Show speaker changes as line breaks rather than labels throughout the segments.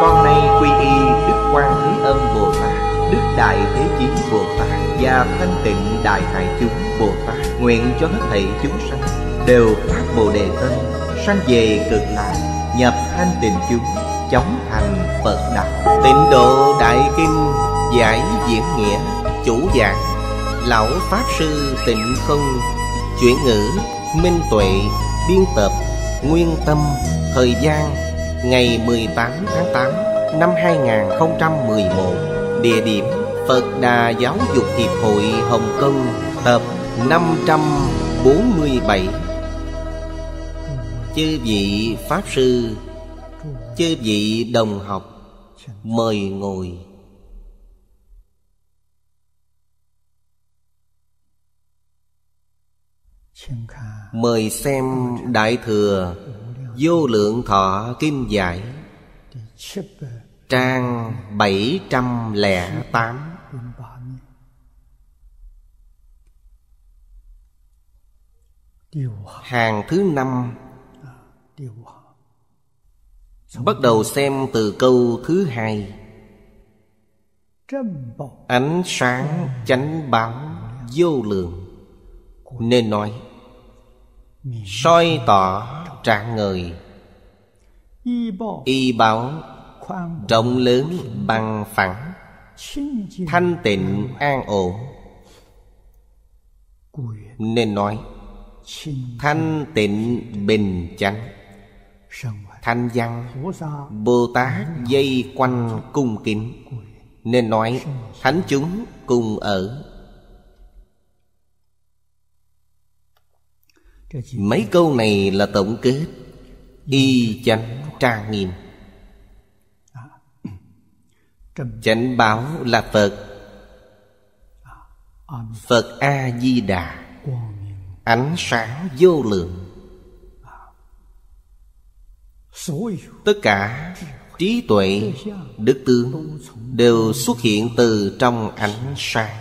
con nay quy y đức quan thế âm bồ tát đức đại thế chín bồ tát và thanh tịnh đại hải chúng bồ tát nguyện cho hết thảy chúng sanh đều phát bồ đề tâm sanh về cực lạc nhập thanh tịnh chúng chóng thành phật đạo tịnh độ đại kinh giải diễn nghĩa chủ dạng lão pháp sư tịnh không chuyển ngữ minh tuệ biên tập nguyên tâm thời gian ngày 18 tháng 8 năm 2011 địa điểm Phật Đà Giáo dục Hiệp hội Hồng Kông tập 547 Chư vị Pháp Sư Chư vị đồng học Mời ngồi Mời xem Đại Thừa Vô lượng thọ kim giải Trang 708 Hàng thứ năm Bắt đầu xem từ câu thứ hai Ánh sáng chánh báo vô lượng Nên nói soi tỏ Trạng người Y báo Rộng lớn bằng phẳng Thanh tịnh an ổn Nên nói Thanh tịnh bình chánh Thanh văn Bồ Tát dây quanh cung kính Nên nói Thánh chúng cùng ở Mấy câu này là tổng kết Y chánh trang nghiêm à. Chánh báo là Phật à, Phật A-di-đà Ánh sáng vô lượng à. Tất cả trí tuệ, đức tướng Đều xuất hiện từ trong ánh sáng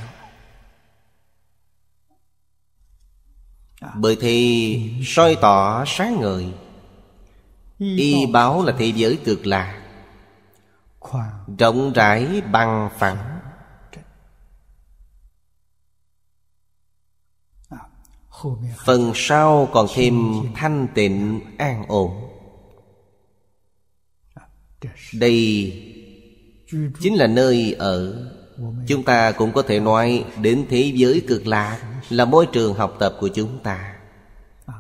Bởi thì soi tỏ sáng ngời Y báo là thế giới cực lạ Rộng rãi bằng phẳng Phần sau còn thêm thanh tịnh an ổn Đây chính là nơi ở Chúng ta cũng có thể nói đến thế giới cực lạ Là môi trường học tập của chúng ta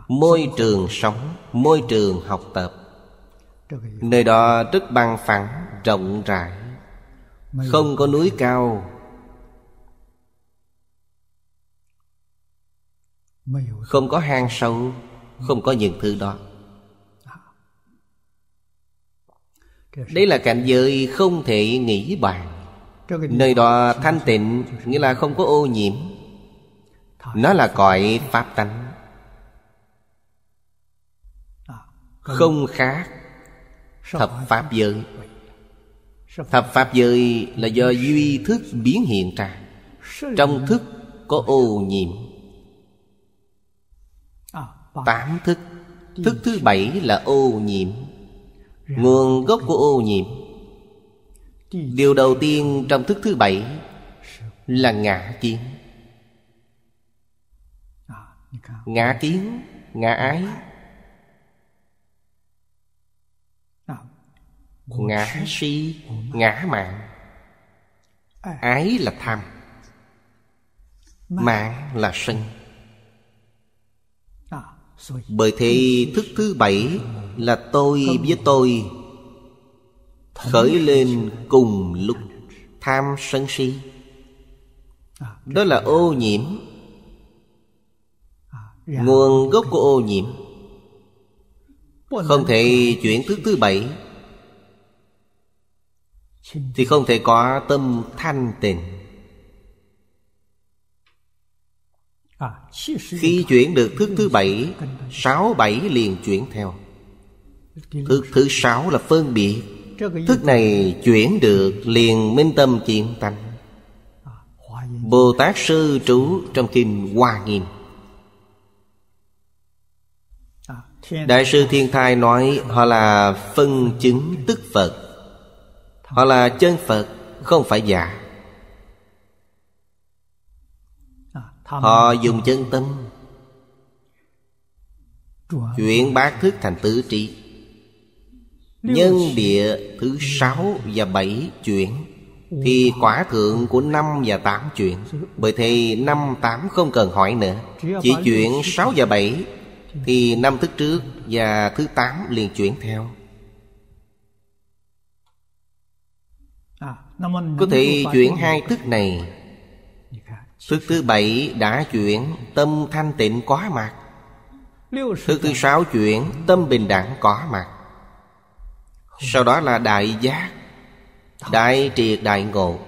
Môi trường sống, môi trường học tập Nơi đó rất bằng phẳng, rộng rãi Không có núi cao Không có hang sâu Không có những thứ đó Đây là cảnh giới không thể nghĩ bàn Nơi đó thanh tịnh Nghĩa là không có ô nhiễm Nó là cõi pháp tánh à, Không khác Thập Pháp giới Thập Pháp giới là do duy thức biến hiện ra Trong thức có ô nhiễm à, Tám thức Thức thứ bảy là ô nhiễm Nguồn gốc của ô nhiễm điều đầu tiên trong thức thứ bảy là ngã kiến ngã kiến ngã ái ngã si ngã mạng ái là tham mạng là sân
bởi thế thức thứ bảy
là tôi với tôi
khởi lên
cùng lúc tham sân si đó là ô nhiễm nguồn gốc của ô nhiễm không thể chuyển thứ thứ bảy thì không thể có tâm thanh tịnh khi chuyển được thức thứ bảy sáu bảy liền chuyển theo thức thứ sáu là phân biệt Thức này chuyển được liền minh tâm chiến tánh Bồ Tát Sư Trú trong Kinh Hoa Nghiêm
à, Đại
sư Thiên Thai nói Họ là phân chứng tức Phật Họ là chân Phật Không phải giả
à, Họ
dùng chân tâm Chuyển bát thức thành tứ trí
Nhân địa
thứ sáu và bảy chuyển Thì quả thượng của năm và tám chuyển Bởi thế năm tám không cần hỏi nữa Chỉ chuyển sáu và bảy Thì năm thứ trước và thứ tám liền chuyển theo à, Có thể chuyển hai thức này dạ Thức thứ bảy đã chuyển Tâm thanh tịnh có mặt Thức thứ sáu chuyển Tâm bình đẳng có mặt sau đó là đại giác đại triệt đại ngộ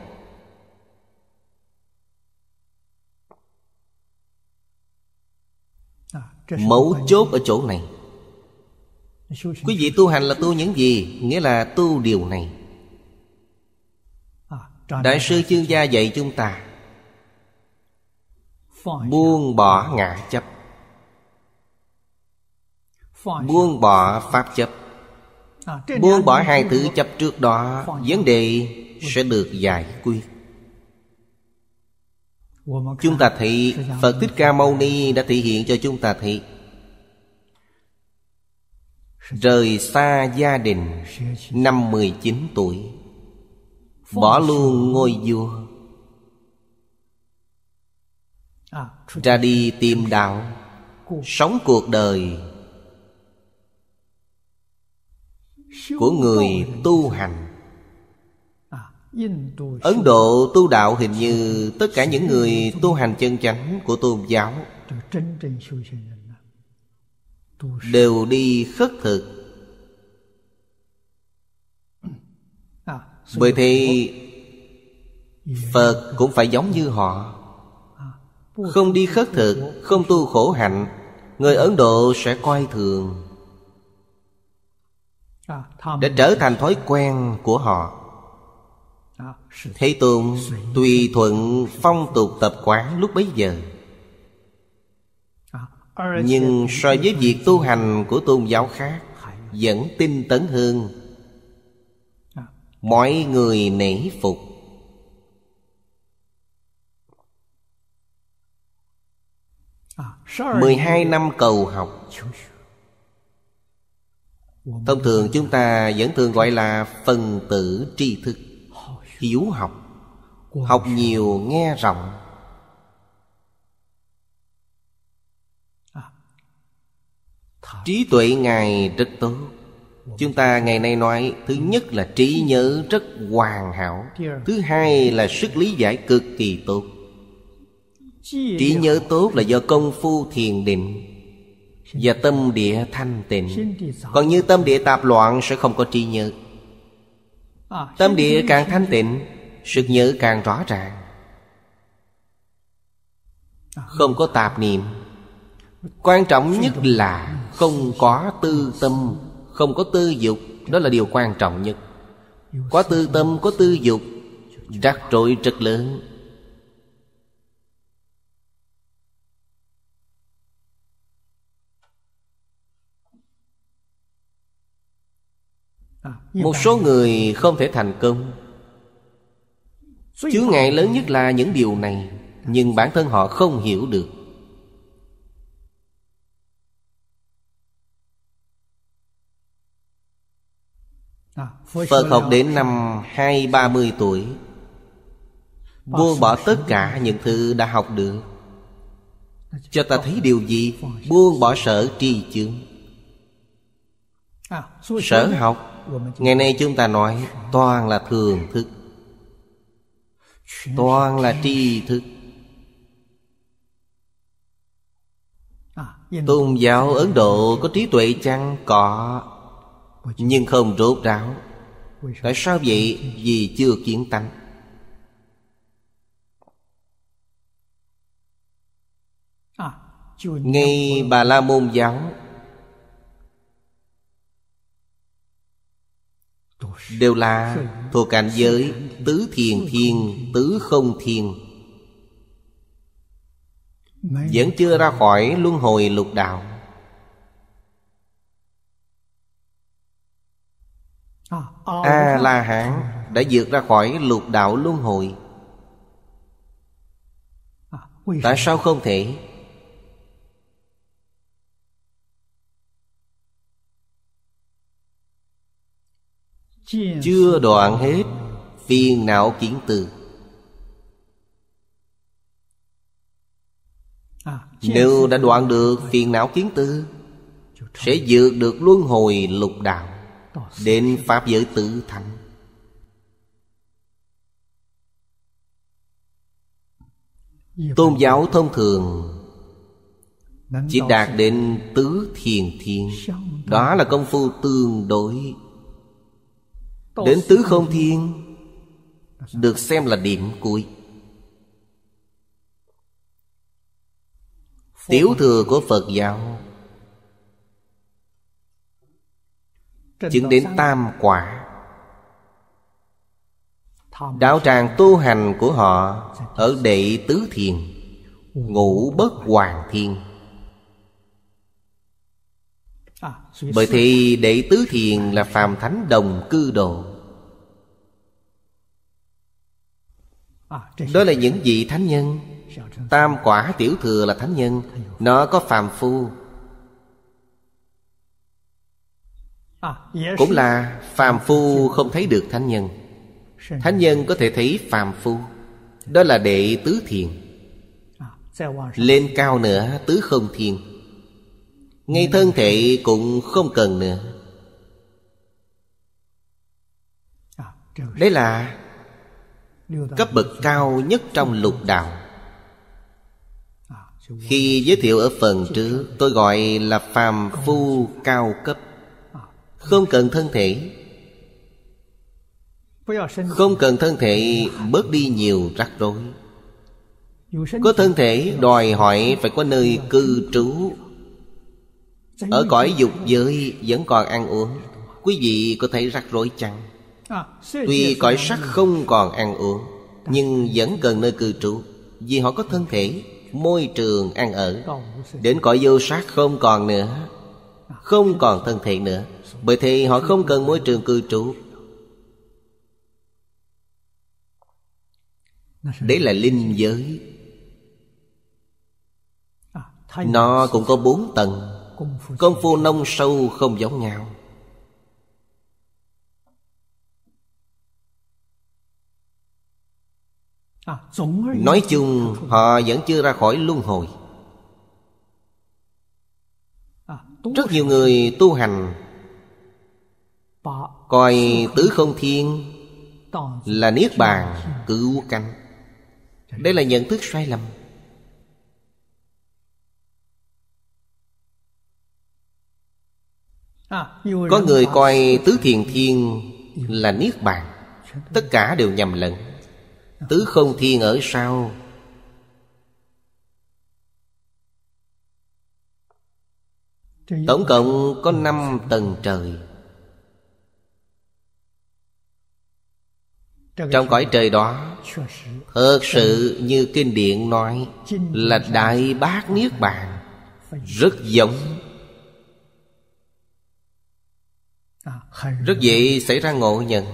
à, mấu chốt ở chỗ này quý vị tu hành là tu những gì nghĩa là tu điều này à, đại sư chương gia dạy chúng ta buông bỏ ngã chấp buông bỏ pháp chấp
À, Buông bỏ hai thứ
chấp trước đó Vấn đề sẽ được giải quyết Chúng ta thấy Phật Thích Ca Mâu Ni đã thể hiện cho chúng ta thấy Rời xa gia đình Năm 19 tuổi Bỏ luôn ngôi vua à, Ra đi tìm đạo Sống cuộc đời của người tu hành ấn độ tu đạo hình như tất cả những người tu hành chân chánh của tôn giáo đều đi khất thực bởi thế phật cũng phải giống như họ không đi khất thực không tu khổ hạnh người ấn độ sẽ coi thường Dạ, Để trở thành thói quen của họ dạ, Thế tôn tùy thuận phong tục tập quán lúc bấy giờ dạ, Nhưng so với việc tu hành của tôn giáo khác Vẫn tinh tấn hơn Mọi người nể phục mười hai năm cầu học thông thường chúng ta vẫn thường gọi là phần tử tri thức hiếu học học nhiều nghe rộng trí tuệ ngài rất tốt chúng ta ngày nay nói thứ nhất là trí nhớ rất hoàn hảo thứ hai là sức lý giải cực kỳ tốt trí nhớ tốt là do công phu thiền định và tâm địa thanh tịnh còn như tâm địa tạp loạn sẽ không có trí nhớ
tâm địa càng thanh
tịnh sự nhớ càng rõ ràng không có tạp niệm quan trọng nhất là không có tư tâm không có tư dục đó là điều quan trọng nhất có tư tâm có tư dục rắc rối rất lớn Một số người không thể thành công
Chướng ngại lớn
nhất là những điều này Nhưng bản thân họ không hiểu được
à, Phật học đến
năm hai ba mươi tuổi Buông bỏ tất cả những thứ đã học được Cho ta thấy điều gì Buông bỏ sở trì chướng
à, Sở học ngày nay
chúng ta nói toàn là thường thức toàn là tri thức à, tôn giáo ấn độ có trí tuệ chăng có nhưng không rốt ráo tại sao vậy vì chưa kiến tánh à, ngay bà la môn giáo đều là thuộc cảnh giới tứ thiền thiên tứ không thiền vẫn chưa ra khỏi luân hồi lục đạo a la hán đã vượt ra khỏi lục đạo luân hồi tại sao không thể chưa đoạn hết phiền não kiến tư nếu đã đoạn được phiền não kiến tư sẽ vượt được luân hồi lục đạo đến pháp giới tự thành tôn giáo thông thường chỉ đạt đến tứ thiền thiên đó là công phu tương đối
Đến tứ không
thiên Được xem là điểm cuối Tiểu thừa của Phật giáo Chứng đến tam quả Đạo tràng tu hành của họ Ở đệ tứ thiền Ngũ bất hoàng thiên
Bởi thế
đệ tứ thiền là phàm thánh đồng cư độ à, Đó là những vị thánh nhân Tam quả tiểu thừa là thánh nhân Nó có phàm phu à, Cũng là phàm phu không thấy được thánh nhân Thánh nhân có thể thấy phàm phu Đó là đệ tứ thiền à, Lên cao nữa tứ không thiền ngay thân thể cũng không cần nữa đấy là cấp bậc cao nhất trong lục đạo khi giới thiệu ở phần trước tôi gọi là phàm phu cao cấp không cần thân thể không cần thân thể bớt đi nhiều rắc rối có thân thể đòi hỏi phải có nơi cư trú ở cõi dục giới vẫn còn ăn uống Quý vị có thấy rắc rối chăng?
À, Tuy cõi sắc
không còn ăn uống Nhưng vẫn cần nơi cư trú Vì họ có thân thể Môi trường ăn ở Đến cõi vô sắc không còn nữa à. Không còn thân thể nữa Bởi thế họ không cần môi trường cư trú Đấy là linh giới à, Nó cũng có bốn tầng Công phu nông sâu không giống nhau
à, Nói chung
họ vẫn chưa ra khỏi luân hồi à, Rất nhiều người tu hành Coi tứ không thiên Là niết bàn cửu canh dạ, dạ. Đây là nhận thức sai lầm À, có người coi tứ thiền thiên là niết bàn Tất cả đều nhầm lẫn Tứ không thiên ở sau Tổng cộng có năm tầng trời Trong cõi trời đó Thật sự như kinh điển nói Là Đại Bác Niết Bàn Rất giống Rất dễ xảy ra ngộ nhận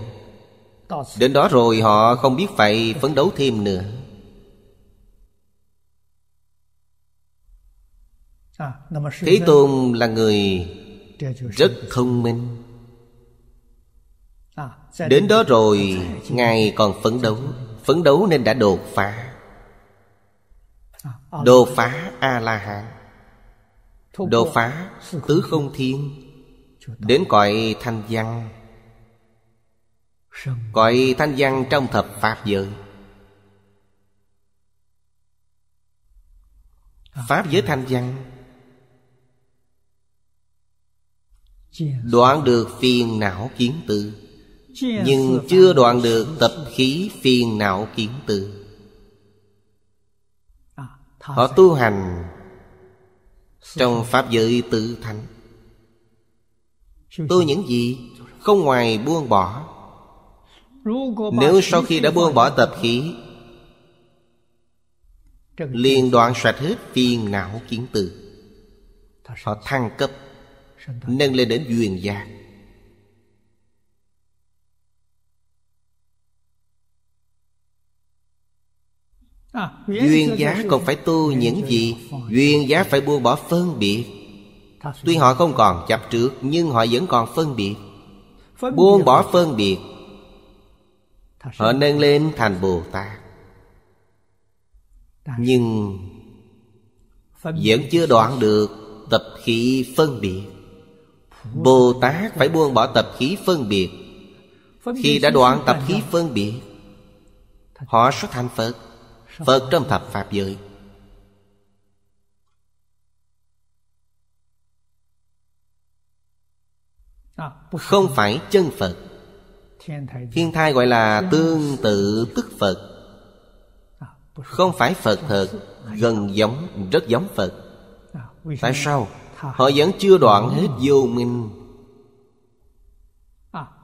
Đến đó rồi họ không biết phải phấn đấu thêm nữa
à, Thế Tôn
là người rất thông minh
à, Đến
đó rồi Ngài còn phấn đấu Phấn đấu nên đã đột phá
à, Đột
phá A-la-hán Đột phá tứ không thiên Đến cõi thanh văn Cõi thanh văn trong thập Pháp giới Pháp giới thanh văn Đoạn được phiền não kiến tư Nhưng chưa đoạn được tập khí phiền não kiến tư à, Họ tu hành Trong Pháp giới tự thánh Tôi những gì không ngoài buông bỏ
Nếu sau khi đã
buông bỏ tập khí liền đoạn sạch hết phiền não kiến từ Họ thăng cấp Nâng lên đến duyên giác
à, Duyên giá còn phải
tu những gì Duyên giá phải buông bỏ phân biệt Tuy họ không còn chấp trước Nhưng họ vẫn còn phân biệt Buông bỏ phân biệt Họ nâng lên thành Bồ Tát Nhưng Vẫn chưa đoạn được Tập khí phân biệt Bồ Tát phải buông bỏ tập khí phân biệt
Khi đã đoạn tập
khí phân biệt Họ xuất thành Phật Phật trong thập Pháp giới không phải chân phật thiên thai gọi là tương tự tức phật không phải phật thật gần giống rất giống phật tại sao họ vẫn chưa đoạn hết vô minh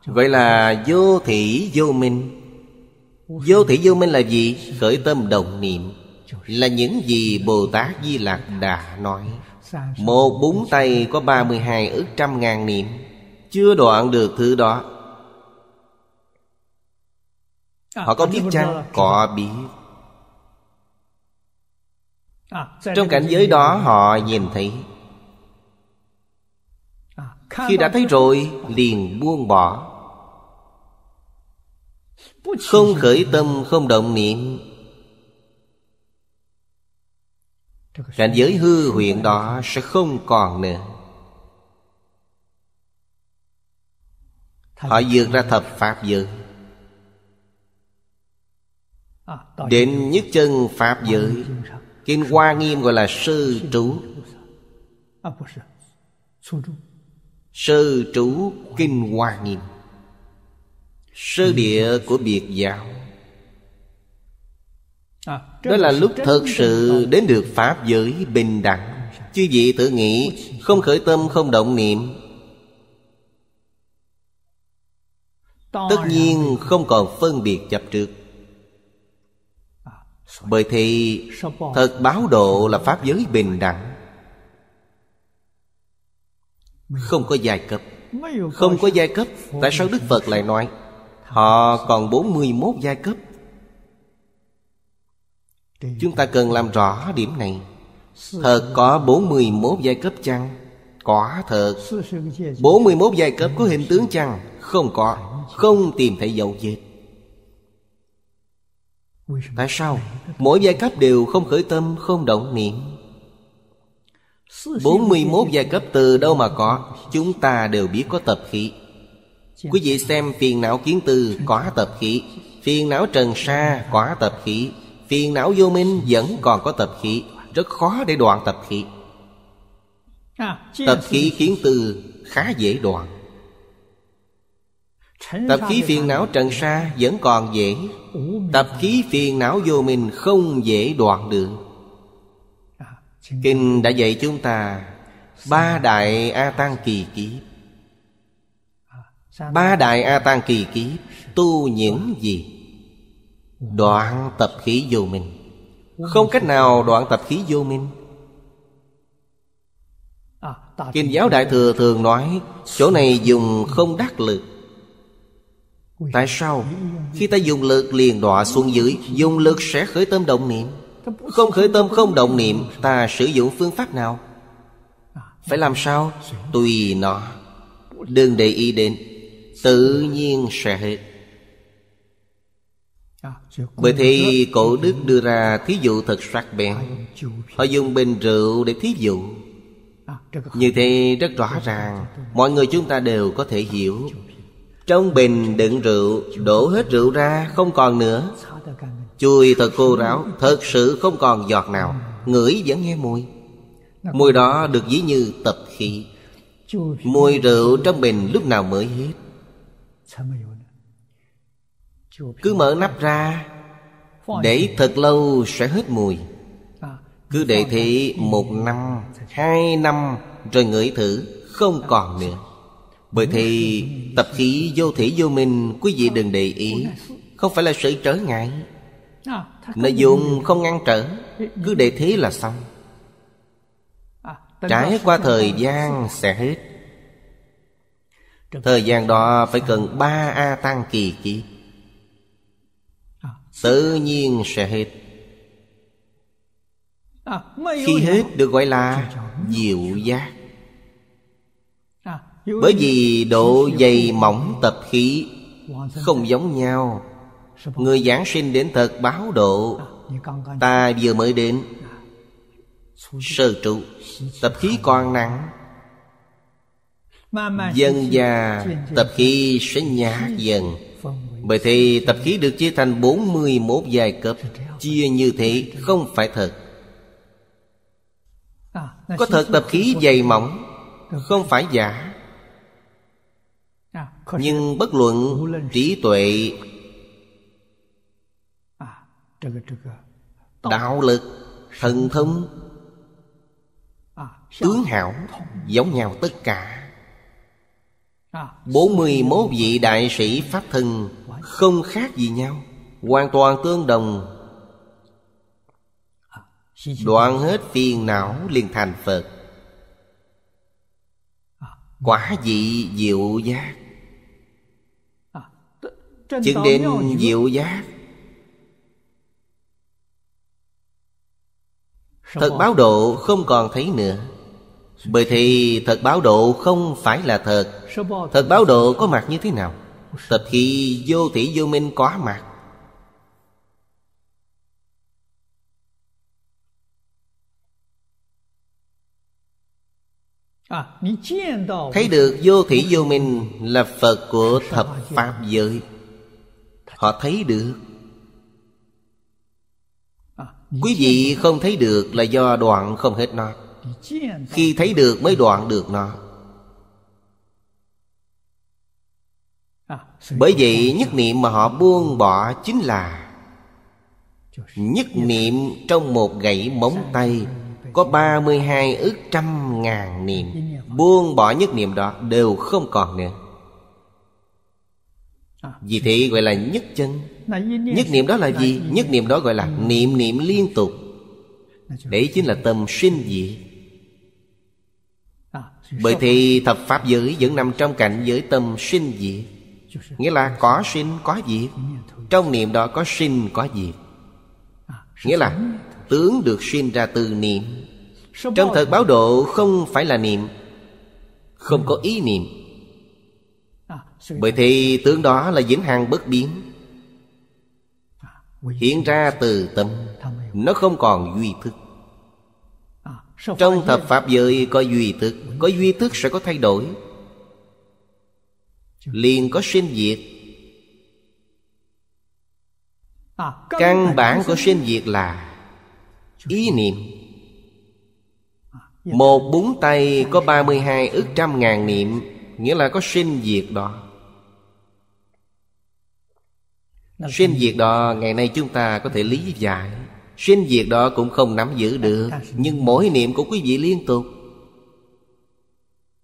vậy là vô thị vô minh vô thị vô minh là gì khởi tâm đồng niệm là những gì bồ tát di lạc đã nói một búng tay có ba mươi hai ức trăm ngàn niệm chưa đoạn được thứ đó
à, họ có biết chăng có biết à, trong cảnh giới đó
họ nhìn thấy
à, khi đã thấy
rồi liền buông bỏ không khởi tâm không động niệm cảnh giới hư huyện đó sẽ không còn nữa Họ vượt ra thập Pháp giới
à, Đến
nhất chân Pháp giới Kinh Hoa Nghiêm gọi là à, sư trú Sư trú Kinh Hoa Nghiêm Sư địa của biệt giáo
à, Đó là lúc thật sự
đến được Pháp giới bình đẳng Chứ vị tự nghĩ Không khởi tâm không động niệm
tất nhiên
không còn phân biệt chấp trước bởi thì thật báo độ là pháp giới bình đẳng không có giai cấp không có giai cấp tại sao đức phật lại nói họ còn 41 giai cấp chúng ta cần làm rõ điểm này thật có 41 giai cấp chăng có thật 41 giai cấp có hình tướng chăng không có không tìm thấy dấu vết tại sao mỗi giai cấp đều không khởi tâm không động niệm
41
giai cấp từ đâu mà có Chúng ta đều biết có tập khí Quý vị xem phiền não kiến tư có tập khí Phiền não trần sa có tập khí Phiền não vô minh vẫn còn có tập khí Rất khó để đoạn tập khí Tập khí kiến tư khá dễ đoạn
Tập khí phiền não
trần xa vẫn còn dễ Tập khí phiền não vô minh không dễ đoạn được à, Kinh đã dạy chúng ta Ba đại A Tăng kỳ kiếp à, Ba đại A Tăng kỳ kiếp Tu những gì? Đoạn tập khí vô minh Không cách nào đoạn tập khí vô minh à, Kinh giáo Đại Thừa thường nói Chỗ này dùng không đắc lực Tại sao Khi ta dùng lực liền đọa xuống dưới Dùng lực sẽ khởi tâm động niệm Không khởi tâm không động niệm Ta sử dụng phương pháp nào à. Phải làm sao Tùy nó Đừng để ý đến Tự nhiên sẽ hết à,
bởi thế
cổ đức đưa ra thí dụ thật sắc bén Họ dùng bình rượu để thí dụ à, Như thế rất rõ ràng Mọi người chúng ta đều có thể hiểu trong bình đựng rượu Đổ hết rượu ra không còn nữa Chui thật cô ráo Thật sự không còn giọt nào Ngửi vẫn nghe mùi Mùi đó được ví như tập khí Mùi rượu trong bình lúc nào mới hết Cứ mở nắp ra Để thật lâu sẽ hết mùi Cứ để thị một năm Hai năm Rồi ngửi thử Không còn nữa bởi thì tập khí vô thể vô minh Quý vị đừng để ý Không phải là sự trở ngại
Nội dung
không ngăn trở Cứ để thế là xong
Trải qua thời
gian sẽ hết Thời gian đó phải cần ba A tăng kỳ kỳ Tự nhiên sẽ hết Khi hết được gọi là diệu giác
bởi vì
độ dày mỏng tập khí Không giống nhau Người giảng sinh đến thật báo độ Ta vừa mới đến Sơ trụ Tập khí còn nặng
dần già tập khí
sẽ nhạt dần Bởi thế tập khí được chia thành 41 giai cấp Chia như thế không phải thật
Có thật tập khí
dày mỏng Không phải giả nhưng bất luận trí tuệ đạo lực thần thông tướng hảo giống nhau tất cả 41 vị đại sĩ Pháp Thân Không khác gì nhau Hoàn toàn tương đồng Đoạn hết phiền não liền thành Phật Quả dị diệu giác
Chứng đến diệu
giác Thật báo độ không còn thấy nữa Bởi thì thật báo độ không phải là thật Thật báo độ có mặt như thế nào Thật khi vô thị vô minh có mặt
à, Thấy được vô thị vô
minh là Phật của thập Pháp giới họ thấy được
à, quý vị
không thấy được là do đoạn không hết nó khi thấy được mới đoạn được nó à, bởi vậy nhất niệm mà họ buông bỏ chính là Nhất niệm trong một gậy móng tay Có 32 ức trăm ngàn niệm Buông bỏ nhất niệm đó đều không còn nữa À. vì thế gọi là nhất chân
Nhất niệm đó là gì? Nhất
niệm đó gọi là ừ. niệm niệm liên tục Đấy chính là tâm sinh dị à, Bởi thì thập pháp giới vẫn nằm trong cảnh giới tâm sinh dị Nghĩa là có sinh có diệt Trong niệm đó có sinh có diệt à, Nghĩa là tướng được sinh ra từ niệm Trong thật báo độ không phải là niệm Không có ý niệm bởi thế tướng đó là diễn hàng bất biến Hiện ra từ tâm Nó không còn duy thức Trong thập Pháp giới có duy thức Có duy thức sẽ có thay đổi Liền có sinh diệt Căn bản của sinh diệt là Ý niệm Một búng tay có 32 ức trăm ngàn niệm Nghĩa là có sinh diệt đó Xuyên diệt đó ngày nay chúng ta có thể lý giải Xuyên diệt đó cũng không nắm giữ dạ, được Nhưng mỗi niệm của quý vị liên tục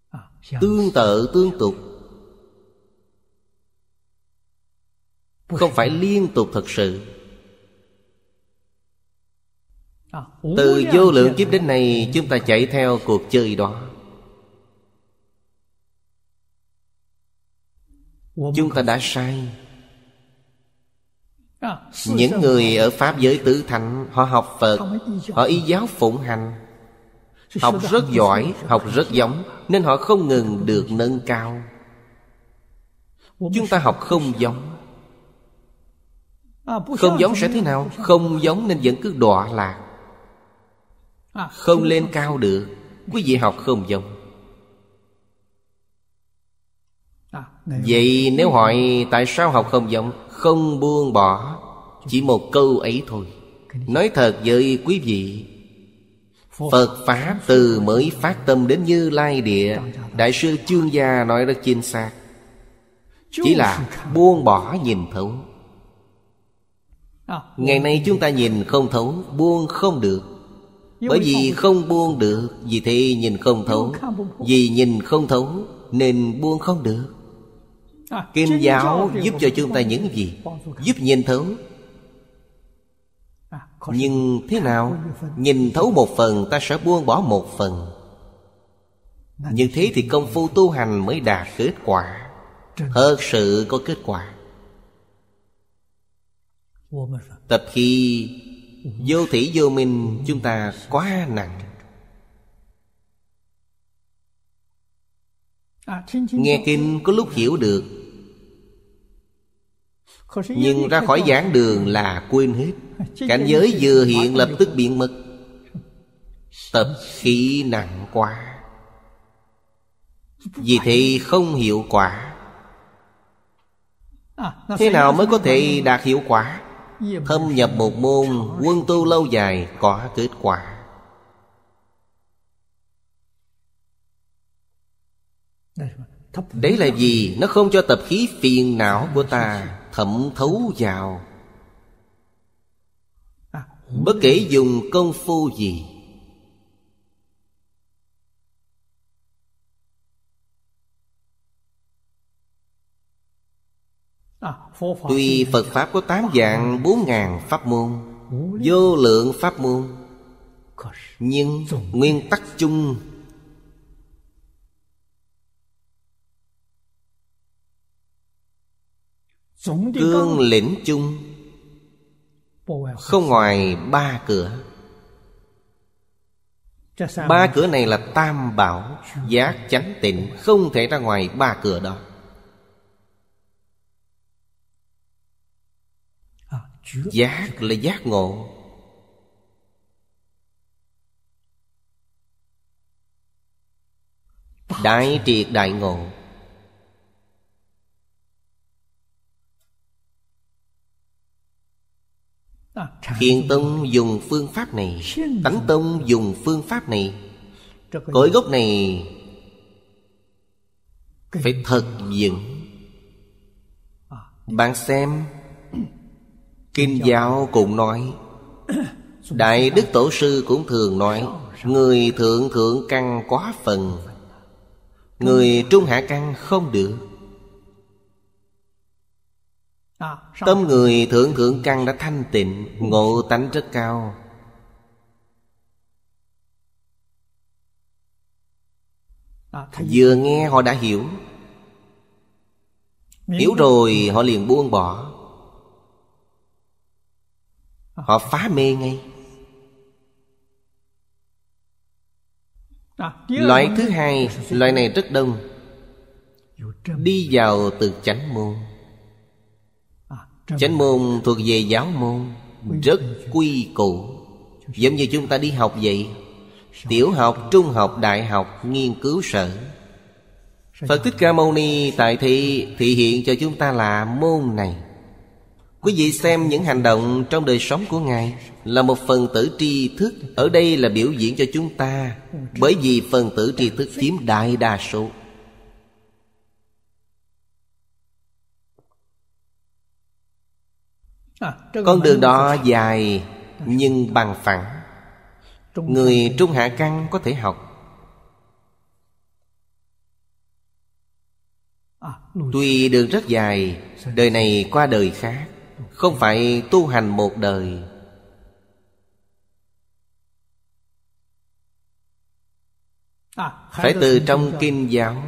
à, dạ. Tương tự tương tục Không phải liên tục thật sự à, Từ vô lượng dạ. kiếp đến nay Chúng ta chạy theo cuộc chơi đó Chúng ta đã sai
À, những người ở
pháp giới tứ thánh họ học phật họ y giáo phụng hành
học rất giỏi học
rất giống nên họ không ngừng được nâng cao chúng ta học không giống
à, không giống sẽ thế nào không
giống nên vẫn cứ đọa lạc
à, không lên
cao được quý vị học không giống
vậy nếu
hỏi tại sao học không giống không buông bỏ chỉ một câu ấy thôi nói thật với quý vị phật pháp từ mới phát tâm đến như lai địa đại sư chương gia nói rất chính xác chỉ là buông bỏ nhìn thấu ngày nay chúng ta nhìn không thấu buông không được bởi vì không buông được vì thế nhìn không thấu vì nhìn không thấu nên buông không được
À, kinh giáo giúp cho chúng ta những gì?
Giúp nhìn thấu à, Nhưng thế nào? Nhìn thấu một phần ta sẽ buông bỏ một phần Như thế thì công phu tu hành mới đạt kết quả Thật sự có kết quả Tập khi ừ. vô thủy vô minh chúng ta quá nặng
à, Nghe kinh có lúc hiểu được nhưng ra khỏi giảng
đường là quên hết Cảnh giới vừa hiện lập tức biến mất Tập khí nặng quá Vì thế không hiệu quả
à, Thế nào mới có
thể đạt hiệu quả Thâm nhập một môn Quân tu lâu dài có kết quả
Đấy là gì
Nó không cho tập khí phiền não của ta thẩm thấu vào à. bất kể dùng công phu gì
à, Tuy Phật Pháp có tám dạng bốn
ngàn pháp môn Vô lượng pháp môn Nhưng nguyên tắc chung
cương lĩnh
chung không ngoài ba cửa ba cửa này là tam bảo giác chánh tịnh không thể ra ngoài ba cửa đó
à, giác
là giác ngộ đại triệt đại ngộ
Thiền Tông
dùng phương pháp này Tánh Tông dùng phương pháp này Cội gốc này Phải thật vững Bạn xem Kinh giáo cũng nói Đại Đức Tổ Sư cũng thường nói Người thượng thượng căn quá phần Người trung hạ căn không được
Ờ, Tâm người
thượng thượng căn đã thanh tịnh Ngộ tánh rất cao
ờ, Vừa nghe họ đã hiểu Hiểu
rồi họ liền buông bỏ ờ. Họ phá mê ngay
Loại thứ
hai Loại này rất đông Đi vào từ chánh môn chánh môn thuộc về giáo môn rất quy củ giống như chúng ta đi học vậy tiểu học trung học đại học nghiên cứu sở phật thích ca mâu ni tại thị thị hiện cho chúng ta là môn này quý vị xem những hành động trong đời sống của ngài là một phần tử tri thức ở đây là biểu diễn cho chúng ta bởi vì phần tử tri thức chiếm đại đa số À, Con đường đó dài nhưng bằng phẳng Người trung hạ căn có thể học à, Tuy đường rất dài Đời này qua đời khác Không phải tu hành một đời
à, Phải từ trong kinh
giáo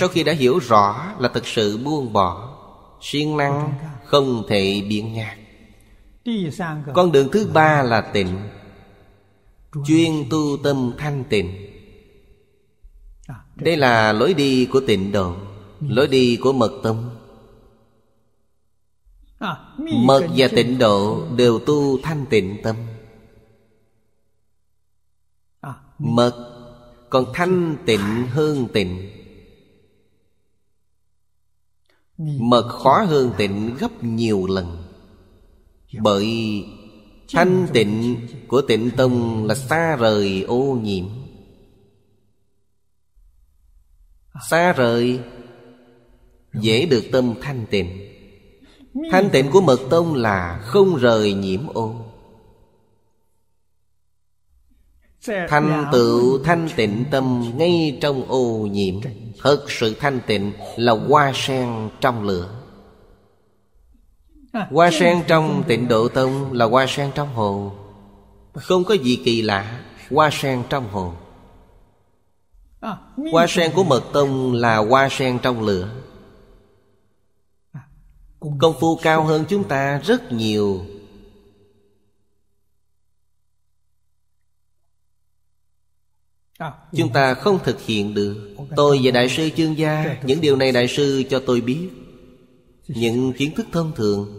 Sau khi đã hiểu rõ là thực sự buông bỏ siêng năng không thể biện nhạc con đường thứ ba là tịnh chuyên tu tâm thanh tịnh à, đây là lối đi của tịnh độ lối đi của mật tâm
à, mật và tịnh độ
đều tu thanh tịnh tâm à, mật còn thanh tịnh hơn tịnh mật khó hơn tịnh gấp nhiều lần bởi thanh tịnh của tịnh tông là xa rời ô nhiễm xa rời dễ được tâm thanh tịnh
thanh tịnh của mật
tông là không rời nhiễm ô
Thanh tựu
thanh tịnh tâm ngay trong ô nhiễm Thật sự thanh tịnh là hoa sen trong lửa
À, hoa sen trong tịnh
độ tông là hoa sen trong hồ Không có gì kỳ lạ Hoa sen trong hồ
à, Hoa sen của
mật tông là hoa sen trong lửa à, Công phu cao hơn chúng ta rất nhiều Chúng ta không thực hiện được Tôi và Đại sư Chương Gia Những điều này Đại sư cho tôi biết những kiến thức thông thường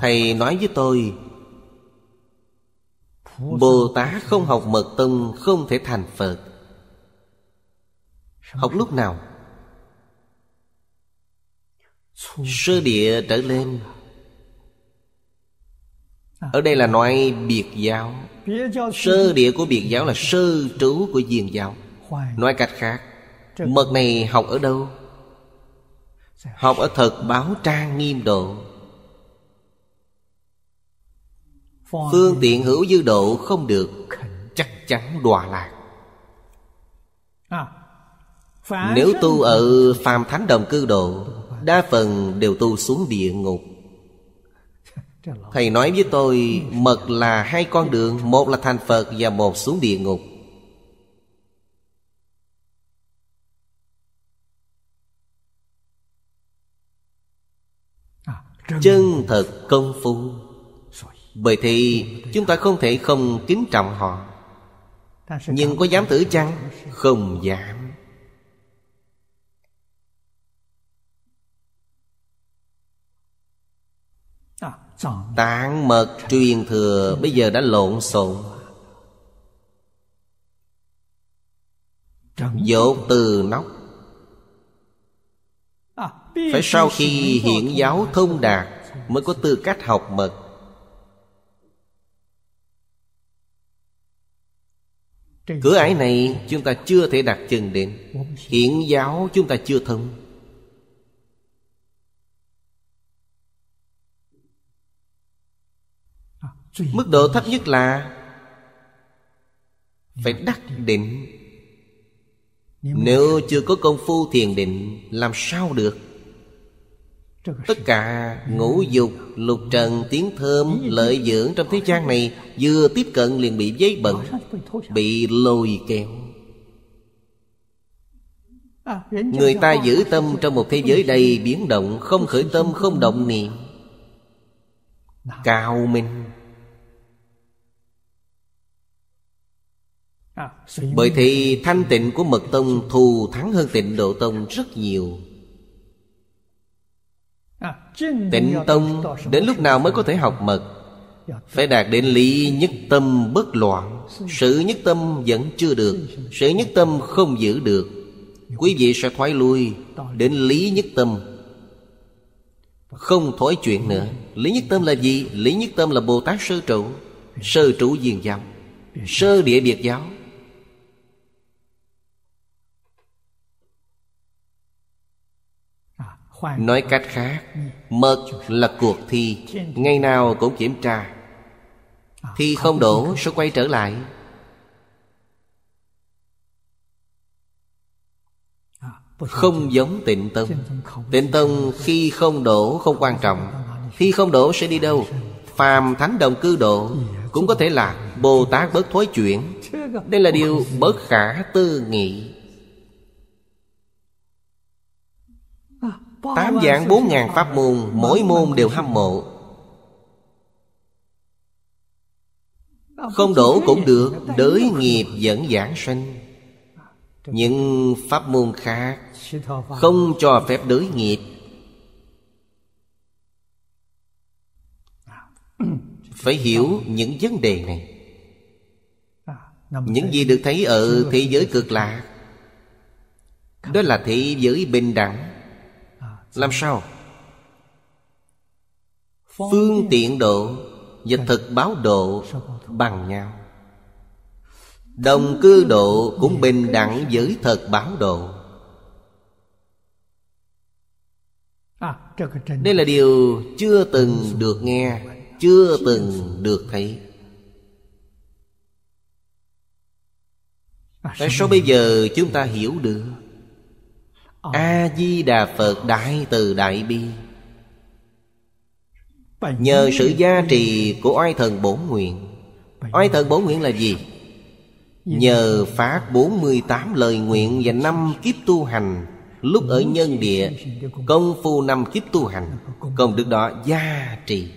thầy nói với tôi bồ tát không học mật tông không thể thành phật học lúc nào sơ địa trở lên ở đây là nói biệt giáo sơ địa của biệt giáo là sơ trú của diền giáo nói cách khác Mật này học ở đâu? Học ở thật báo trang nghiêm độ Phương tiện hữu dư độ không được Chắc chắn đọa lạc
à, Nếu tu ở
phàm thánh đồng cư độ Đa phần đều tu xuống địa ngục Thầy nói với tôi Mật là hai con đường Một là thành Phật và một xuống địa ngục chân thật công phu bởi thì chúng ta không thể không kính trọng họ nhưng có dám thử chăng không dám à, tạng mật truyền thừa bây giờ đã lộn xộn dột từ nóc phải sau khi hiện giáo thông đạt Mới có tư cách học mật Cửa ải này chúng ta chưa thể đạt chừng đến Hiện giáo chúng ta chưa thông Mức độ thấp nhất là Phải đắc định Nếu chưa có công phu thiền định Làm sao được Tất cả ngũ dục, lục trần, tiếng thơm, lợi dưỡng trong thế gian này Vừa tiếp cận liền bị giấy bẩn Bị lôi kéo
Người ta giữ tâm trong một thế giới đầy
biến động Không khởi tâm, không động niệm Cao minh
Bởi thì
thanh tịnh của Mật Tông thù thắng hơn tịnh Độ Tông rất nhiều
Tịnh tông đến
lúc nào mới có thể học mật Phải đạt đến lý nhất tâm bất loạn Sự nhất tâm vẫn chưa được Sự nhất tâm không giữ được Quý vị sẽ thoái lui Đến lý nhất tâm Không thối chuyện nữa Lý nhất tâm là gì? Lý nhất tâm là Bồ Tát sơ trụ Sơ trụ diền giáo Sơ địa biệt giáo nói cách khác mật là cuộc thi ngày nào cũng kiểm tra à, thi không đổ sẽ quay trở lại à, không giống tịnh tông tịnh tông khi không đổ không quan trọng khi không đổ sẽ đi đâu phàm thánh đồng cư độ cũng có thể là bồ tát bớt thối chuyển đây là điều bất khả tư nghị
Tám dạng bốn
ngàn pháp môn Mỗi môn đều hâm mộ Không đổ cũng được Đới nghiệp dẫn giảng sinh Những pháp môn khác Không cho phép đới nghiệp Phải hiểu những vấn đề này
Những gì được thấy ở thế giới cực lạc
Đó là thế giới bình đẳng làm sao? Phương tiện độ Và thực báo độ bằng nhau Đồng cư độ cũng bình đẳng với thật báo độ Đây là điều chưa từng được nghe Chưa từng được thấy Tại sao bây giờ chúng ta hiểu được Ờ. a di đà phật đại từ đại bi nhờ sự gia trì của oai thần bổn nguyện oai thần bổn nguyện là gì nhờ phát 48 lời nguyện và năm kiếp tu hành lúc ở nhân địa công phu năm kiếp tu hành công đức đó gia trì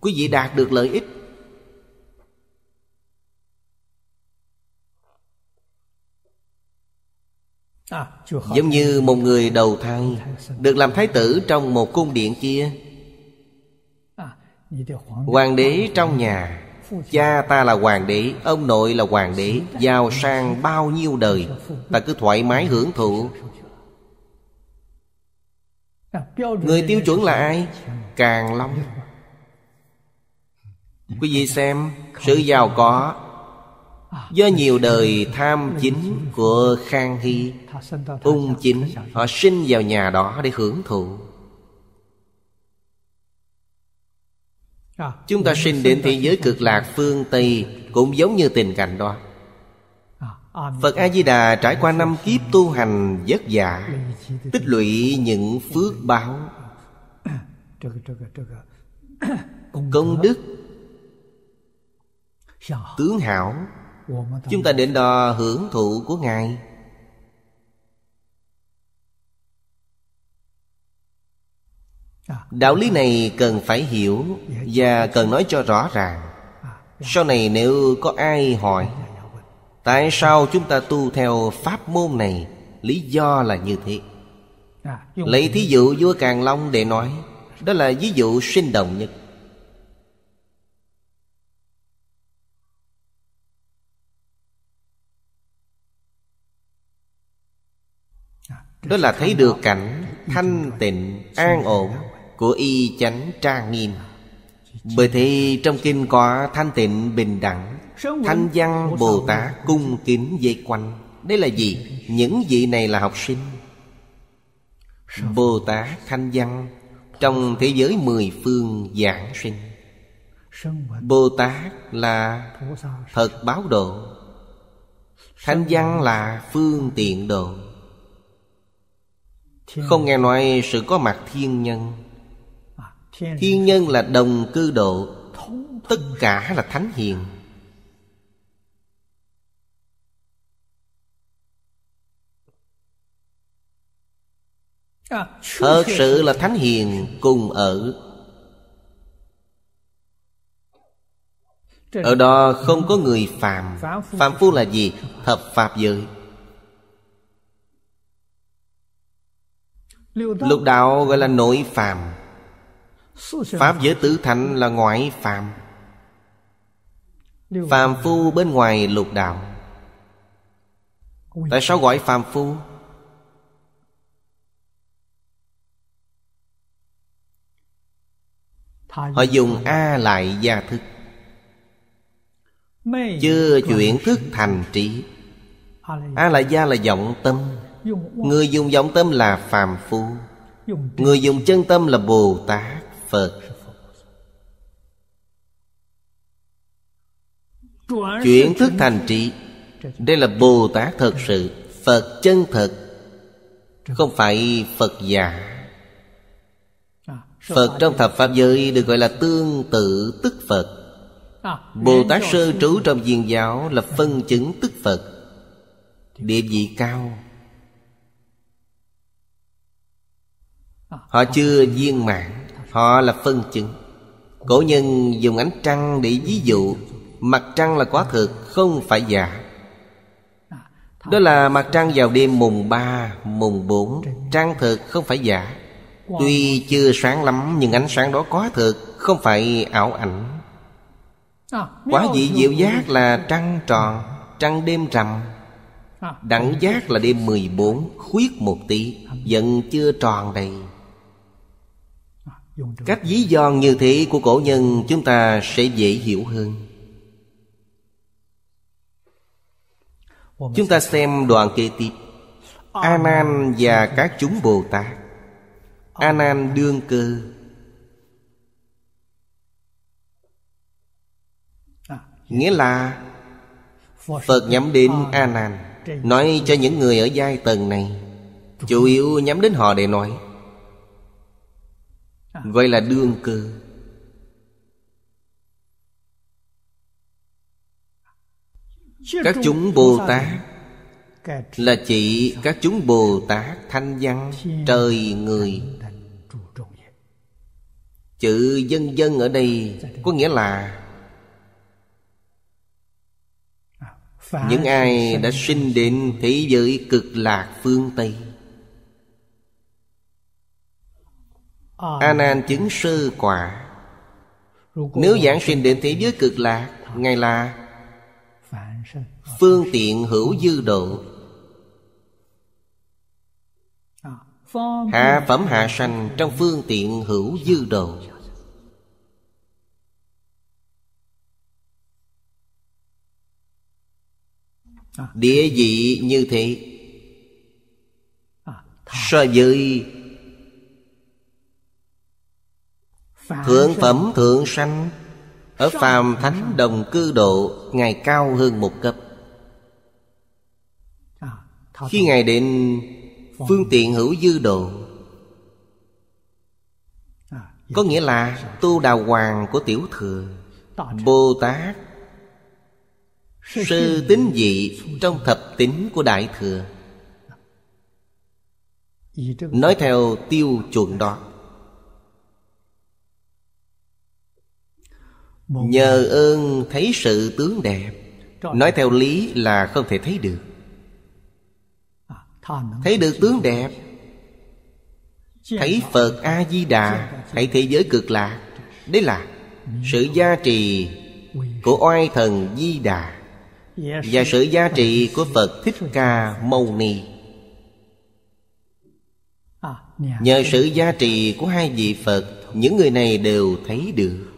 quý vị đạt được lợi ích Giống như một người đầu thai Được làm thái tử trong một cung điện kia à, Hoàng đế trong nhà Cha ta là hoàng đế Ông nội là hoàng đế Giàu sang bao nhiêu đời Ta cứ thoải mái hưởng thụ à, Người tiêu chuẩn là ai? Càng Long Quý vị xem Sự giàu có Do nhiều đời tham chính của Khang Hy Ung chính Họ sinh vào nhà đó để hưởng thụ Chúng ta sinh đến thế giới cực lạc phương Tây Cũng giống như tình cảnh đó Phật A-di-đà trải qua năm kiếp tu hành vất vả Tích lũy những phước báo Công đức Tướng hảo Chúng ta đến đo hưởng thụ của Ngài Đạo lý này cần phải hiểu Và cần nói cho rõ ràng Sau này nếu có ai hỏi Tại sao chúng ta tu theo pháp môn này Lý do là như thế Lấy thí dụ vua Càng Long để nói Đó là ví dụ sinh động nhất đó là thấy được cảnh thanh tịnh an ổn của y chánh trang nghiêm bởi thế trong kinh có thanh tịnh bình đẳng Thanh văn Bồ Tát cung kính dây quanh Đây là gì? Những vị này là học sinh Bồ Tát Thanh văn Trong thế giới mười phương giảng sinh Bồ Tát là thật báo độ Thanh văn là phương tiện độ không nghe nói sự có mặt thiên nhân à, Thiên nhân là đồng cư độ Tất cả là thánh hiền à, Thật sự là thánh hiền cùng ở Ở đó không có người phàm Phàm phu là gì? Thập Pháp giới Lục đạo gọi là nội phàm Pháp giới tứ thánh là ngoại phàm Phàm phu bên ngoài lục đạo Tại sao gọi phàm phu? Họ dùng A lại gia thức
Chưa chuyển
thức thành trí A lại gia là vọng tâm Người dùng vọng tâm là phàm phu Người dùng chân tâm là Bồ Tát Phật
Chuyển thức thành
trị Đây là Bồ Tát thật sự Phật chân thật Không phải Phật giả Phật trong thập Pháp giới được gọi là tương tự tức Phật
Bồ Tát sơ trú
trong viên giáo là phân chứng tức Phật Địa vị cao Họ chưa viên mãn Họ là phân chứng Cổ nhân dùng ánh trăng để ví dụ Mặt trăng là quá thực Không phải giả Đó là mặt trăng vào đêm mùng 3 Mùng 4 Trăng thực không phải giả Tuy chưa sáng lắm Nhưng ánh sáng đó quá thực Không phải ảo ảnh
Quá dị diệu giác là
trăng tròn Trăng đêm rằm Đẳng giác là đêm 14 Khuyết một tí Vẫn chưa tròn đầy cách dí do như thế của cổ nhân chúng ta sẽ dễ hiểu hơn chúng ta xem đoạn kế tiếp ờ, a nan và các chúng bồ tát ờ. a nan đương cơ à, nghĩa là phật nhắm đến ờ, a nan nói cho những người ở giai tầng này chủ yếu nhắm đến họ để nói Vậy là đương cơ Các chúng Bồ Tát Là chỉ các chúng Bồ Tát thanh văn Trời người Chữ dân dân ở đây Có nghĩa là
Những ai đã sinh
đến thế giới cực lạc phương Tây a nan chứng sư quả
nếu giảng
sinh đến thế giới cực lạc ngài là phương tiện hữu dư độ
à, hạ
phẩm hạ sanh trong phương tiện hữu dư độ à. địa vị như thế à, so với
Thượng phẩm
thượng sanh Ở phàm thánh đồng cư độ Ngài cao hơn một cấp Khi Ngài định phương tiện hữu dư độ à, Có dạ. nghĩa là tu đào hoàng của tiểu thừa Bồ Tát Sư tính dị trong thập tính của Đại Thừa
dạ. Nói
theo tiêu chuẩn đó Nhờ ơn thấy sự tướng đẹp Nói theo lý là không thể thấy được à, Thấy được tướng đẹp Thấy Phật A-di-đà Thấy thế giới cực lạc Đấy là sự gia trì Của oai thần Di Đà Và sự gia trì của Phật Thích Ca Mâu Ni à, Nhờ sự gia trì của hai vị Phật Những người này đều thấy được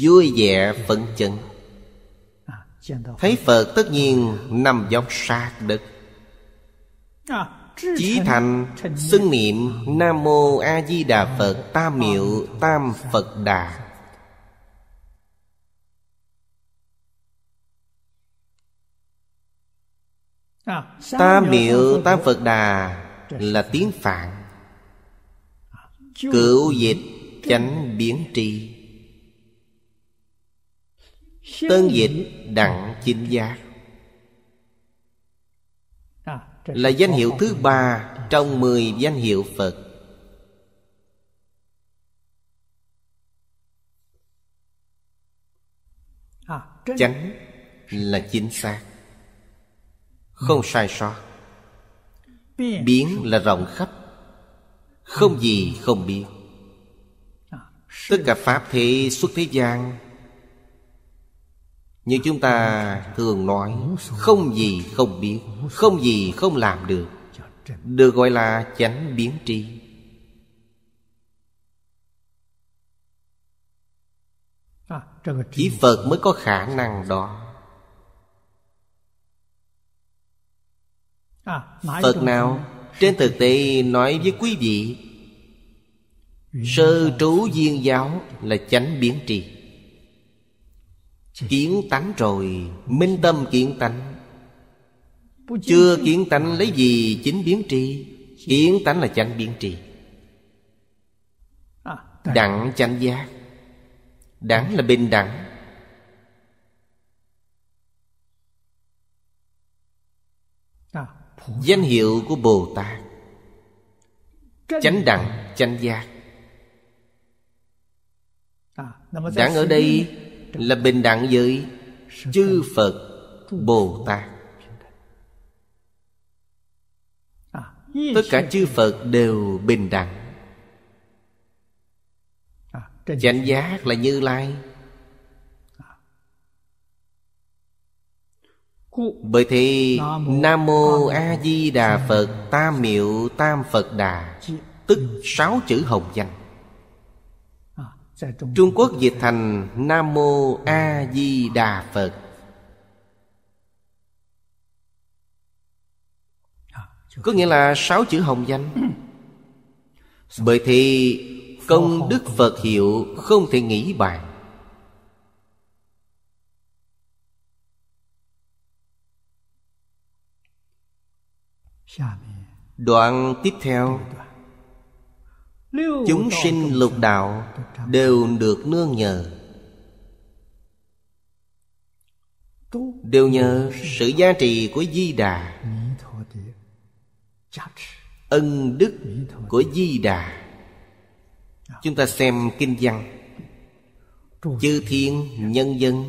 vui vẻ phấn chấn à, thấy phật tất nhiên nằm dọc sát đất
à, chí
thành xưng niệm nam mô a di đà phật tam miệu tam phật đà
à, tam miệu tam phật
đà là tiếng phạn
cựu dịch
chánh biến tri Tân dịch đặng chính giác
à, Là
danh hiệu thứ ba Trong mười danh hiệu Phật
à, Chánh
là chính xác Không ừ. sai sót Biến là rộng khắp Không ừ. gì không biết à, Tất cả Pháp thế xuất thế gian như chúng ta thường nói Không gì không biết Không gì không làm được Được gọi là chánh biến tri Chỉ Phật mới có khả năng đó
Phật nào
Trên thực tế nói với quý vị Sơ trú duyên giáo là chánh biến tri Kiến tánh rồi Minh tâm kiến tánh Chưa kiến tánh lấy gì chính biến tri Kiến tánh là chánh biến tri à, Đẳng chánh giác Đẳng là bình đẳng à, Danh hiệu của Bồ Tát Chánh đẳng, chánh giác
à, Đẳng ở đây
là bình đẳng với chư phật bồ tát tất cả chư phật đều bình đẳng chánh giác là như lai bởi thế nam mô a di đà phật tam miệu tam phật đà tức sáu chữ hồng danh Trung Quốc dịch thành Nam Mô A Di Đà Phật à, Có nghĩa là sáu chữ hồng danh Bởi thì công đức Phật hiệu không thể nghĩ bàn Đoạn tiếp theo Chúng sinh lục đạo đều được nương nhờ Đều nhờ sự giá trị của Di Đà Ân đức của Di Đà Chúng ta xem kinh văn Chư thiên nhân dân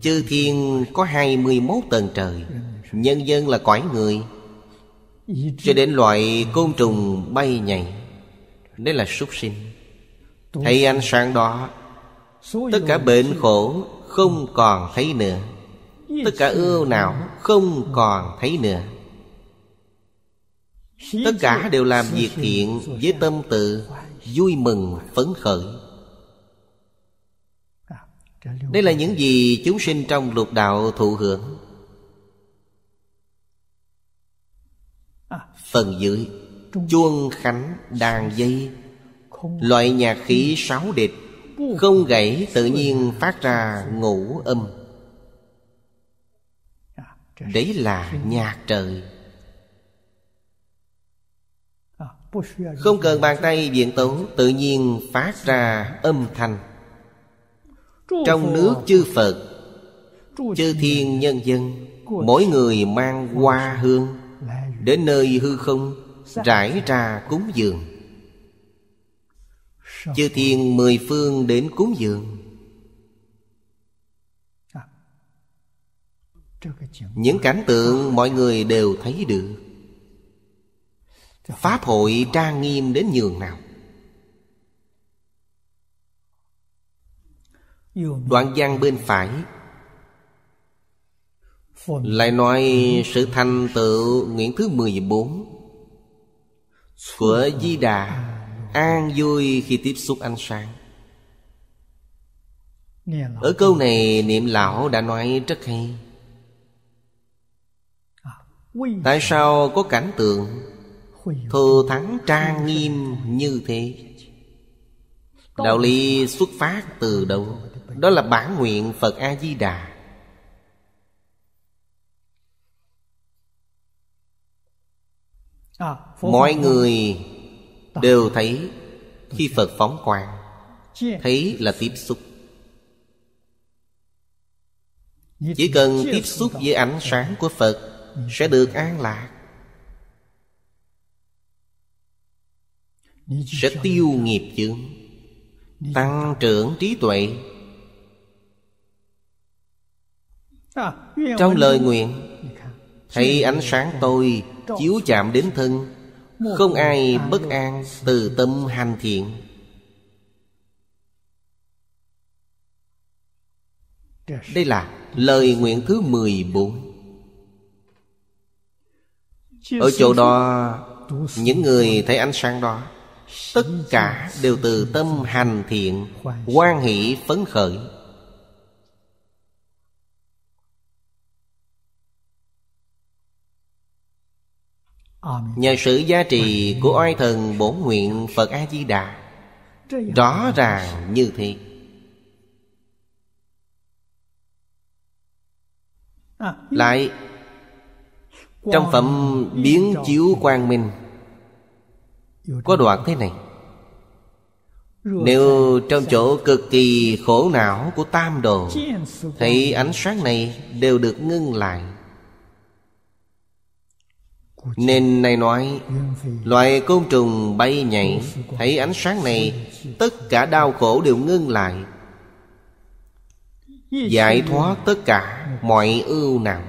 Chư thiên có 21 tầng trời Nhân dân là cõi người cho đến loại côn trùng bay nhảy Đấy là súc sinh Thấy ánh sáng đó Tất cả bệnh khổ không còn thấy nữa Tất cả ưu não không còn thấy nữa Tất cả đều làm việc thiện với tâm tự Vui mừng phấn khởi Đây là những gì chúng sinh trong lục đạo thụ hưởng Phần dưới Chuông khánh đàn dây Loại nhạc khí sáu địch Không gãy tự nhiên phát ra ngũ âm Đấy là nhạc trời Không cần bàn tay viện tấu Tự nhiên phát ra âm thanh Trong nước chư Phật Chư thiên nhân dân Mỗi người mang hoa hương Đến nơi hư không Rải ra cúng dường Chư thiên mười phương đến cúng dường Những cảnh tượng mọi người đều thấy được Pháp hội trang nghiêm đến nhường nào Đoạn văn bên phải lại nói sự thành tựu nguyện thứ 14 Của Di Đà An vui khi tiếp xúc ánh sáng Ở câu này niệm lão đã nói rất hay Tại sao có cảnh tượng Thù thắng trang nghiêm như thế
Đạo lý
xuất phát từ đâu Đó là bản nguyện Phật A-di-đà
À, mọi người
đều thấy khi phật phóng quang thấy là tiếp xúc chỉ cần tiếp xúc với ánh sáng của phật ừ. sẽ được an lạc sẽ tiêu nghiệp chướng tăng trưởng trí tuệ
à, trong lời nguyện
thấy ánh sáng tôi chiếu chạm đến thân không ai bất an từ tâm hành thiện Đây là lời nguyện thứ mười bốn. Ở chỗ đó Những người thấy ánh sáng đó Tất cả đều từ tâm hành thiện quan hỷ phấn khởi Nhờ sự gia trì của oai thần bổn nguyện Phật A-di-đà Rõ ràng như thế à, Lại Trong phẩm biến chiếu quang minh Có đoạn thế này
Nếu
trong chỗ cực kỳ khổ não của tam đồ thì ánh sáng này đều được ngưng lại nên này nói loài côn trùng bay nhảy Thấy ánh sáng này Tất cả đau khổ đều ngưng lại
Giải thoát
tất cả mọi ưu nặng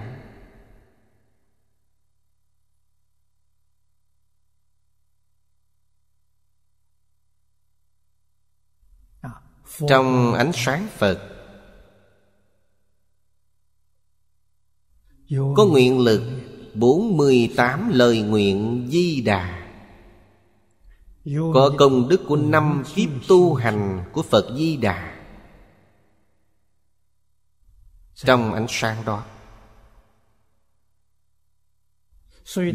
à, Trong ánh sáng Phật Có nguyện lực 48 lời nguyện Di Đà Có công đức của năm kiếp tu hành của Phật Di Đà Trong ánh sáng đó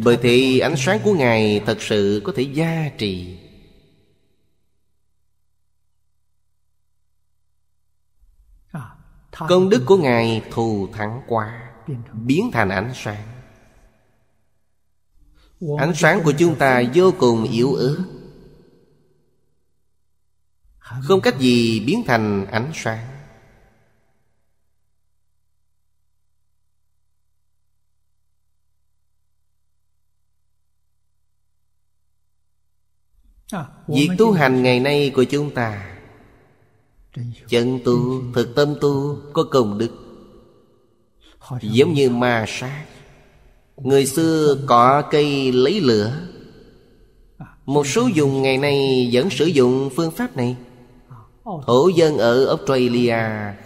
Bởi thì ánh sáng của Ngài thật sự có thể gia trì à, Công đức của Ngài thù thắng quá Biến thành ánh sáng ánh sáng của chúng ta vô cùng yếu ớt không cách gì biến thành ánh sáng
à, việc tu
hành ngày nay của chúng ta chân tu thực tâm tu có công đức giống như ma sát Người xưa cỏ cây lấy lửa Một số dùng ngày nay vẫn sử dụng phương pháp này Thổ dân ở Australia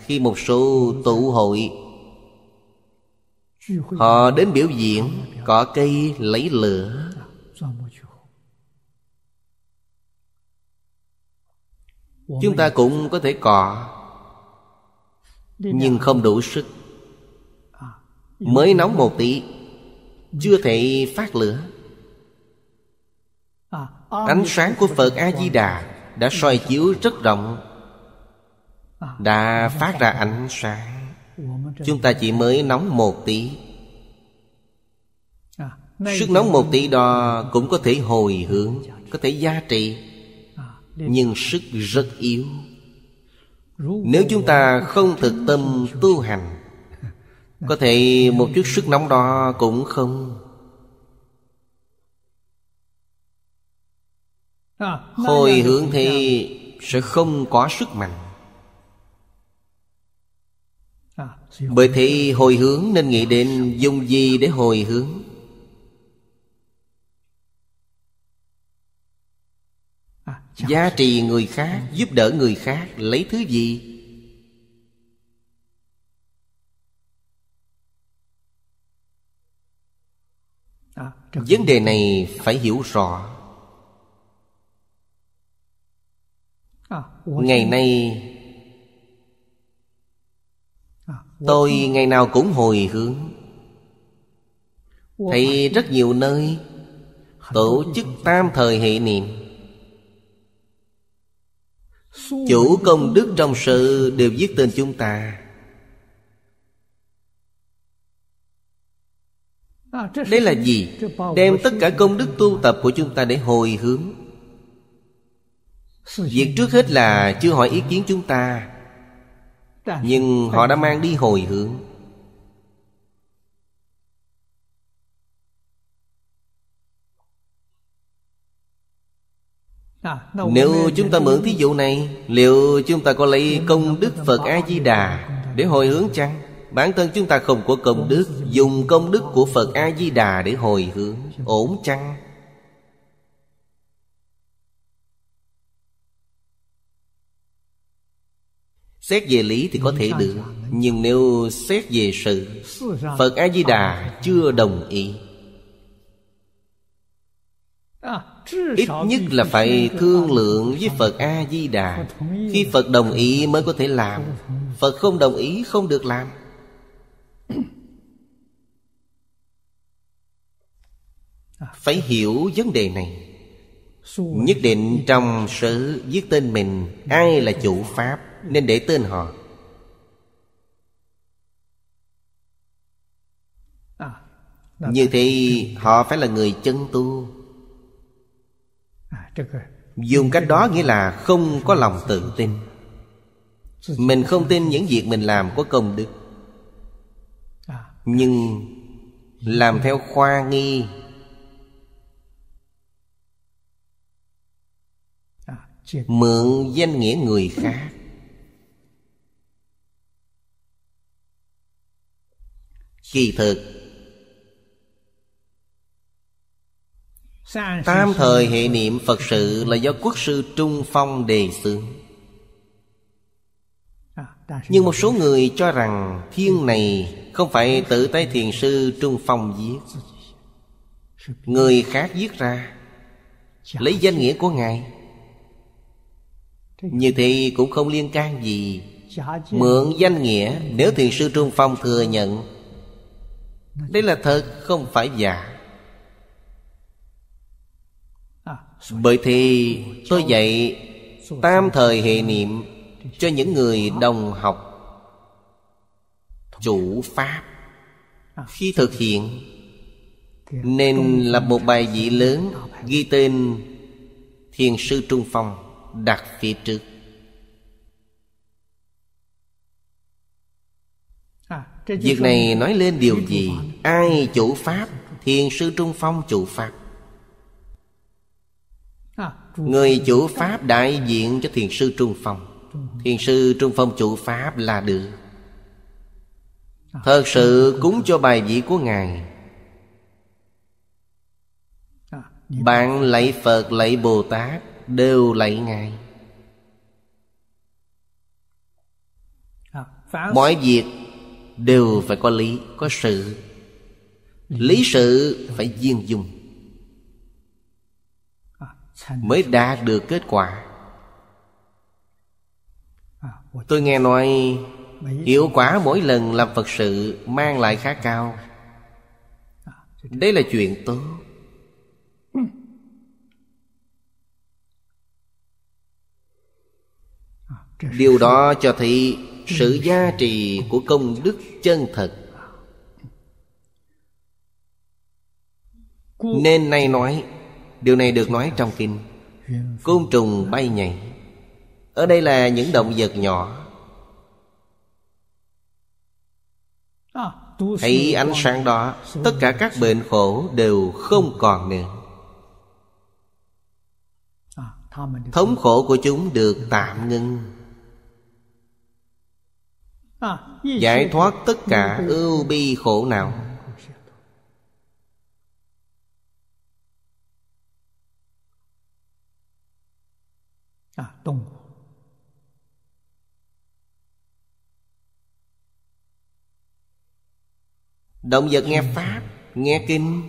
Khi một số tụ hội Họ đến biểu diễn Cỏ cây lấy lửa Chúng ta cũng có thể cọ Nhưng không đủ sức Mới nóng một tí chưa thể phát lửa
Ánh sáng của
Phật A-di-đà Đã soi chiếu rất rộng Đã phát ra ánh sáng Chúng ta chỉ mới nóng một tí
Sức nóng một
tỷ đo cũng có thể hồi hướng Có thể gia trị Nhưng sức rất yếu Nếu chúng ta không thực tâm tu hành có thể một chút sức nóng đó cũng không
Hồi hướng thì
sẽ không có sức mạnh Bởi thế hồi hướng nên nghĩ đến dùng gì để hồi hướng Giá trị người khác, giúp đỡ người khác Lấy thứ gì vấn đề này phải hiểu rõ
à, ngày nay à, tôi ngày
nào cũng hồi hướng
thấy rất
nhiều nơi tổ chức tam thời hệ niệm
chủ công đức
trong sự đều viết tên chúng ta
À, Đây là gì? Đem tất cả công
đức tu tập của chúng ta để hồi hướng Việc trước hết là chưa hỏi ý kiến chúng ta Nhưng họ đã mang đi hồi hướng
à, Nếu chúng ta mượn thí dụ
này Liệu chúng ta có lấy công đức Phật A-di-đà Để hồi hướng chăng? Bản thân chúng ta không có công đức Dùng công đức của Phật A-di-đà để hồi hướng Ổn chăng? Xét về lý thì có thể được Nhưng nếu xét về sự Phật A-di-đà chưa đồng ý Ít nhất là phải thương lượng với Phật A-di-đà Khi Phật đồng ý mới có thể làm Phật không đồng ý không được làm phải hiểu vấn đề này nhất định trong sử viết tên mình ai là chủ pháp nên để tên họ như thế họ phải là người chân tu dùng cách đó nghĩa là không có lòng tự tin mình không tin những việc mình làm có công đức nhưng làm theo khoa nghi à, mượn danh nghĩa người khác kỳ thực
tam thời hệ
niệm phật sự là do quốc sư trung phong đề xướng à, nhưng một số người cho rằng thiên này không phải tự tay thiền sư Trung Phong giết Người khác giết ra Lấy danh nghĩa của Ngài Như thì cũng không liên can gì Mượn danh nghĩa Nếu thiền sư Trung Phong thừa nhận Đây là thật không phải giả Bởi thì tôi dạy Tam thời hệ niệm Cho những người đồng học chủ pháp à. khi thực hiện nên là một bài vị lớn ghi tên thiền sư trung phong đặt phía trước
à, việc này nói lên điều gì
ai chủ pháp thiền sư trung phong chủ pháp à, người chủ pháp đại diện cho thiền sư trung phong thiền sư trung phong chủ pháp là được Thật sự cúng cho bài vị của Ngài Bạn lạy Phật lạy Bồ Tát Đều lạy Ngài Mọi việc đều phải có lý, có sự Lý sự phải viên dung Mới đạt được kết quả Tôi nghe nói Hiệu quả mỗi lần làm Phật sự Mang lại khá cao Đấy là chuyện tốt Điều đó cho thấy sự giá trị của công đức chân thật Nên nay nói Điều này được nói trong kinh Côn trùng bay nhảy Ở đây là những động vật nhỏ
Thấy ánh sáng
đó Tất cả các bệnh khổ đều không còn nữa Thống khổ của chúng được tạm ngưng
Giải thoát tất cả ưu bi khổ nào
Động vật nghe Pháp Nghe Kinh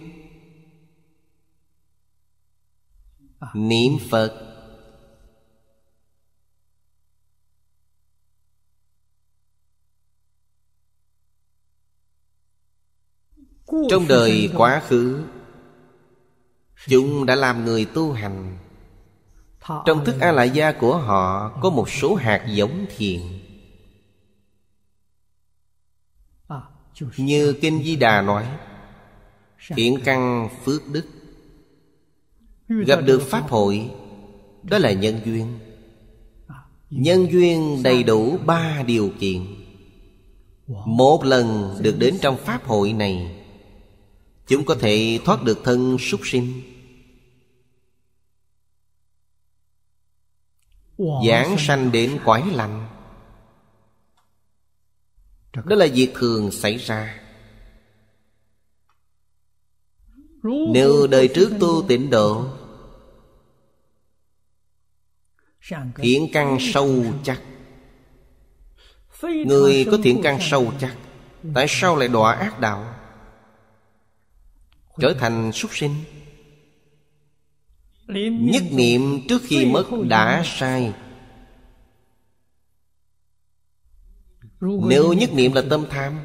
Niệm Phật Trong đời quá khứ Chúng đã làm người tu hành Trong thức A-la-gia của họ Có một số hạt giống thiện Như Kinh Di Đà nói Thiện căn phước đức Gặp được Pháp hội Đó là nhân duyên Nhân duyên đầy đủ ba điều kiện Một lần được đến trong Pháp hội này Chúng có thể thoát được thân súc sinh Giảng sanh đến quái lạnh đó là việc thường xảy ra
nếu đời trước tu tịnh độ thiện căn sâu chắc người có thiện căn sâu
chắc tại sao lại đọa ác đạo trở thành súc sinh
nhất niệm trước khi mất đã
sai Nếu nhất niệm là tâm tham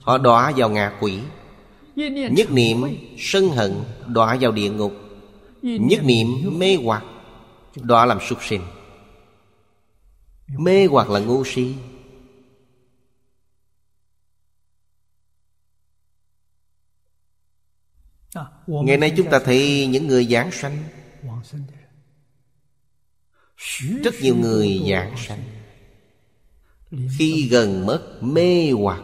Họ đọa vào ngạ quỷ Nhất niệm sân hận đọa vào địa ngục Nhất niệm mê hoặc Đọa làm súc sinh Mê hoặc là ngu si
à, Ngày nay chúng ta
thấy những người giảng sanh Rất nhiều người giảng sanh khi gần mất mê hoặc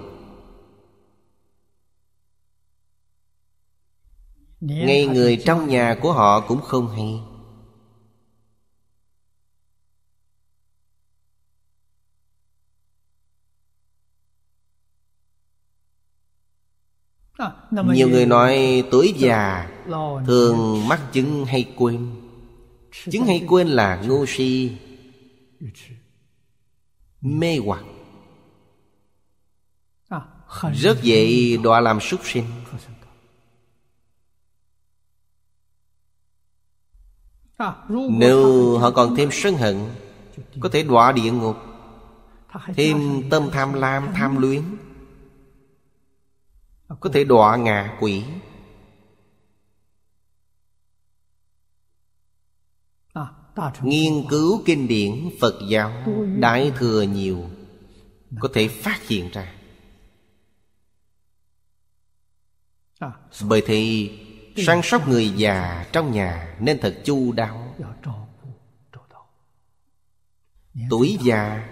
ngay người
trong nhà của họ cũng không hay
nhiều người nói
tuổi già thường mắc chứng hay quên chứng hay quên là ngu si mê hoặc
à, rất dễ
đọa làm súc sinh à, nếu họ còn thêm sân hận có thể đọa địa ngục thêm tâm tham lam tham luyến à, có thể đọa ngạ quỷ nghiên cứu kinh điển phật giáo đại thừa nhiều có thể phát hiện ra bởi thì săn sóc người già trong nhà nên thật chu đáo tuổi già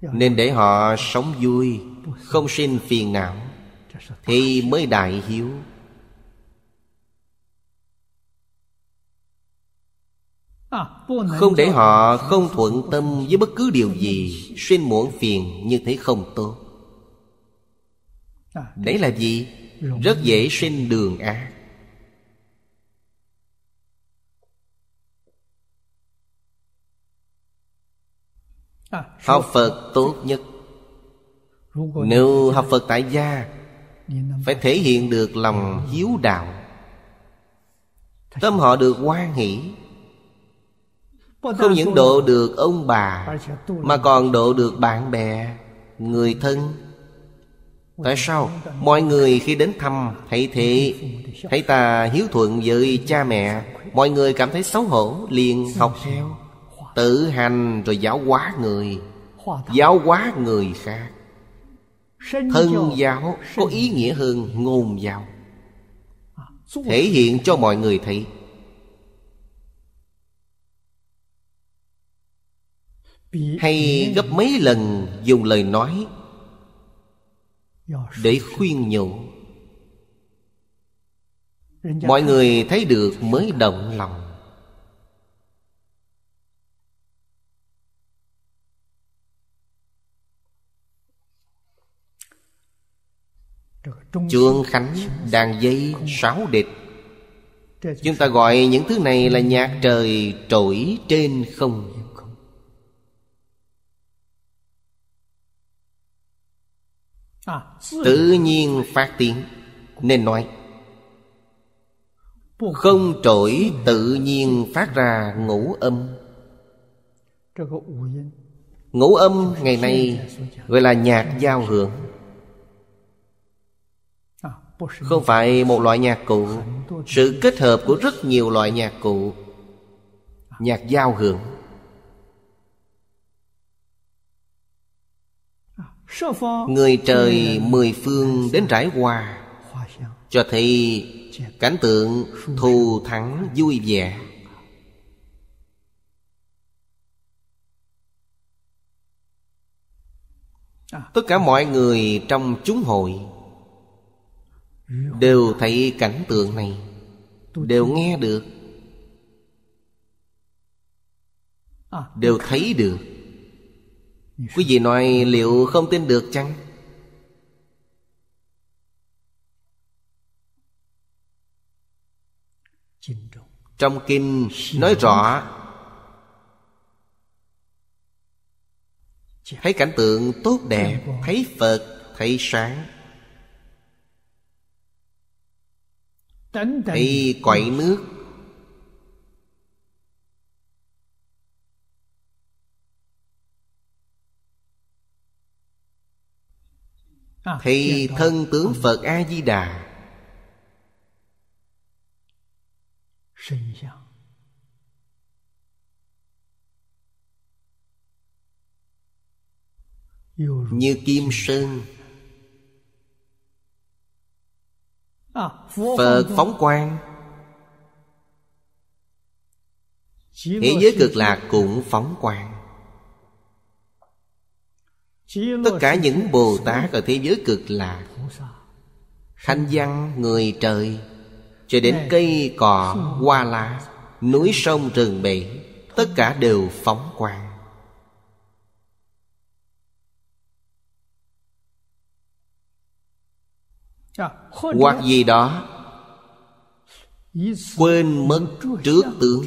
nên để họ sống vui không sinh phiền não thì mới đại hiếu Không để họ không thuận tâm với bất cứ điều gì Xuyên muộn phiền như thế không tốt
Đấy là gì? Rất dễ
sinh đường ác Học Phật tốt nhất Nếu học Phật tại gia Phải thể hiện được lòng hiếu đạo Tâm họ được hoan hỷ
không những độ
được ông bà Mà còn độ được bạn bè Người thân Tại sao mọi người khi đến thăm Hãy thế Hãy ta hiếu thuận với cha mẹ Mọi người cảm thấy xấu hổ liền học theo Tự hành rồi giáo hóa người Giáo hóa người khác Thân giáo có ý nghĩa hơn ngôn giáo à, Thể hiện cho mọi người thấy hay gấp mấy lần dùng lời nói để khuyên nhủ
mọi người
thấy được mới động lòng Trương Khánh đàn dây sáu địch Chúng ta gọi những thứ này là nhạc trời trỗi trên không
À, tự nhiên
phát tiếng nên nói không trỗi tự nhiên phát ra ngũ âm ngũ âm ngày nay gọi là nhạc giao hưởng à, không phải một loại nhạc cụ sự kết hợp của rất nhiều loại nhạc cụ à. nhạc giao hưởng
Người trời
mười phương đến rải hoa Cho thấy cảnh tượng thù thắng vui vẻ à. Tất cả mọi người trong chúng hội Đều thấy cảnh tượng này Đều nghe được à. Đều thấy được Quý vị nói liệu không tin được chăng? Trong kinh nói rõ Thấy cảnh tượng tốt đẹp Thấy Phật Thấy sáng
Thấy quậy
nước À, thì dạ, thân tướng ừ. phật a di đà như kim sơn
à, phật phóng
quang hiện giới cực lạc cũng phóng quang tất cả những bồ tát ở thế giới cực lạc thanh văn người trời cho đến cây cỏ hoa lá núi sông rừng bể tất cả đều phóng quang
dạ, hoặc gì
đó quên mất trước tướng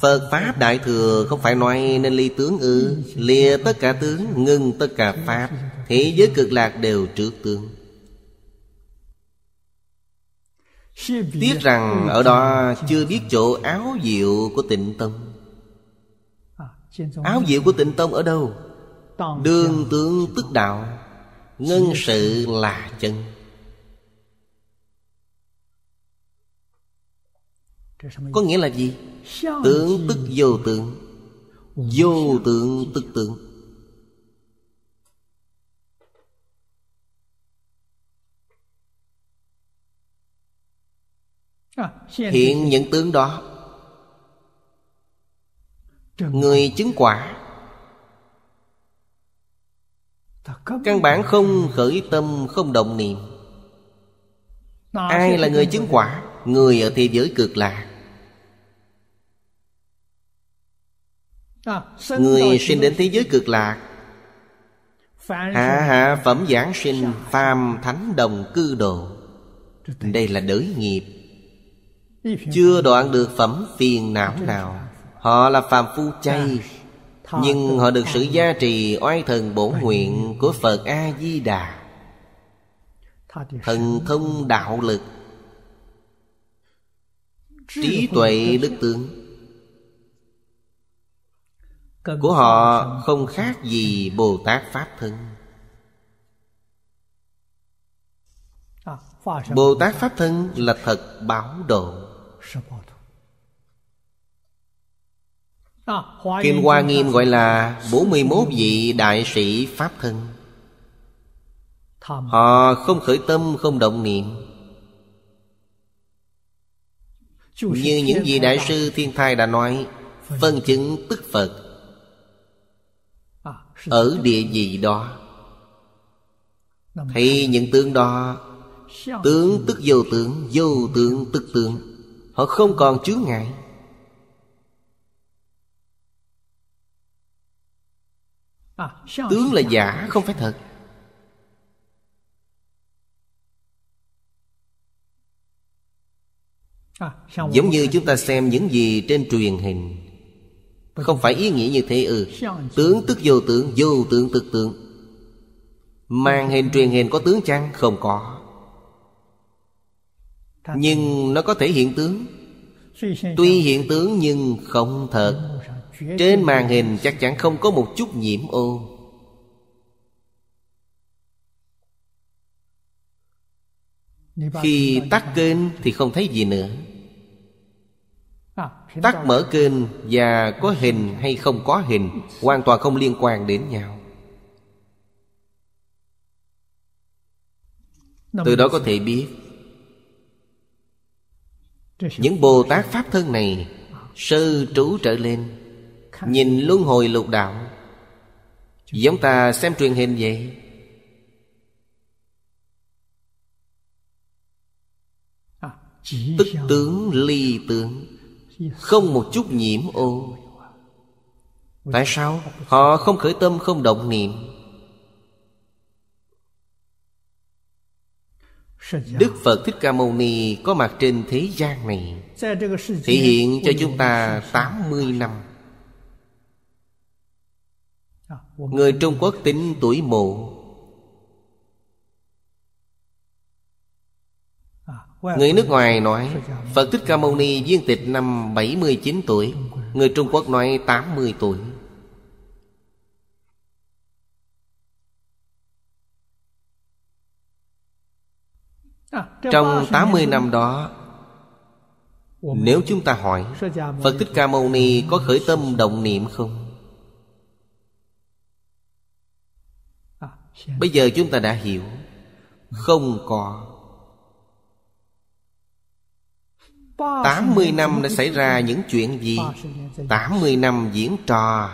Phật Pháp Đại Thừa không phải nói nên ly tướng ư Lìa tất cả tướng, ngưng tất cả Pháp Thế giới cực lạc đều trước tướng Tiếc rằng ở đó chưa biết chỗ áo diệu của tịnh tâm. Áo diệu của tịnh tâm ở đâu? Đương tướng tức đạo Ngân sự là chân Có nghĩa là gì? Tướng tức vô tướng Vô tướng tức tướng
à, Hiện những
tướng đó Người chứng quả Căn bản không khởi tâm không động niệm
Ai là người chứng
quả Người ở thế giới cực lạc
À, Người sinh đến thế
giới cực lạc Hạ hạ phẩm giảng sinh dạ. Phàm thánh đồng cư độ Đây là đới nghiệp Chưa đoạn được phẩm phiền não nào Họ là phàm phu chay dạ. Nhưng họ được sự gia trì oai thần bổ nguyện Của Phật A-di-đà Thần thông đạo lực Trí tuệ đức tướng của họ không khác gì bồ tát pháp thân
à, bồ tát pháp thân
là thật báo độ
à, Kim Hoa Nghiêm gọi là
41 vị đại sĩ Pháp thân Họ không khởi tâm không động niệm Như những vị đại sư thiên thai đã nói Phân chứng tức Phật ở địa vị đó thì những tướng đó tướng tức vô tướng vô tướng tức tướng họ không còn chướng ngại
tướng là giả không phải thật giống như chúng
ta xem những gì trên truyền hình không phải ý nghĩa như thế ừ Tướng tức vô tướng, vô tướng tức tướng Màn hình truyền hình có tướng chăng? Không có Nhưng nó có thể hiện tướng Tuy hiện tướng nhưng không thật Trên màn hình chắc chắn không có một chút nhiễm ô
Khi tắt
kênh thì không thấy gì nữa
À, Tắt mở kênh
và có hình hay không có hình Hoàn toàn không liên quan đến nhau
Từ đó có thể biết
Những Bồ Tát Pháp thân này Sư trú trở lên Nhìn luân hồi lục đạo Giống ta xem truyền hình vậy à, Tức tướng ly tướng không một chút nhiễm ô Tại sao? Họ không khởi tâm không động niệm Đức Phật Thích Ca Mâu Ni có mặt trên thế gian này
Thể hiện cho chúng ta
80 năm Người Trung Quốc tính tuổi mộ Người nước ngoài nói Phật Thích Ca Mâu Ni viên tịch năm 79 tuổi Người Trung Quốc nói 80 tuổi
Trong 80 năm
đó Nếu chúng ta hỏi Phật Thích Ca Mâu Ni có khởi tâm động niệm không? Bây giờ chúng ta đã hiểu Không có
80 năm đã xảy
ra những chuyện gì 80 năm diễn trò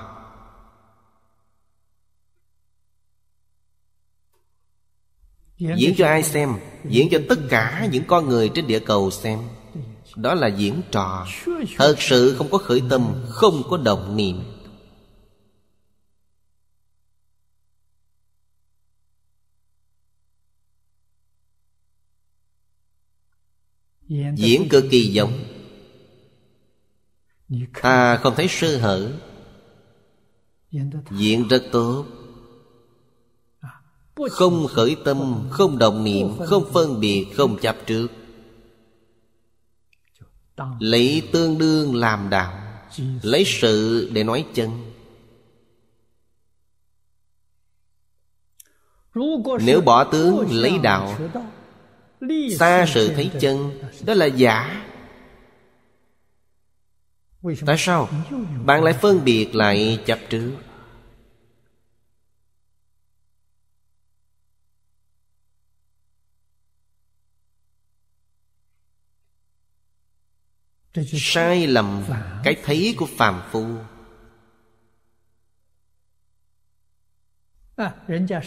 Diễn cho ai xem Diễn cho tất cả những con người trên địa cầu xem Đó là diễn trò Thật sự không có khởi tâm Không có động niệm diễn cực kỳ giống ta không thấy sơ hở diễn rất tốt à, không khởi tâm không đồng niệm không phân biệt không chấp trước lấy tương đương làm đạo lấy sự để nói chân
nếu bỏ tướng lấy đạo xa sự thấy chân
đó là giả tại sao bạn lại phân biệt lại chấp trước sai lầm cái thấy của phàm phu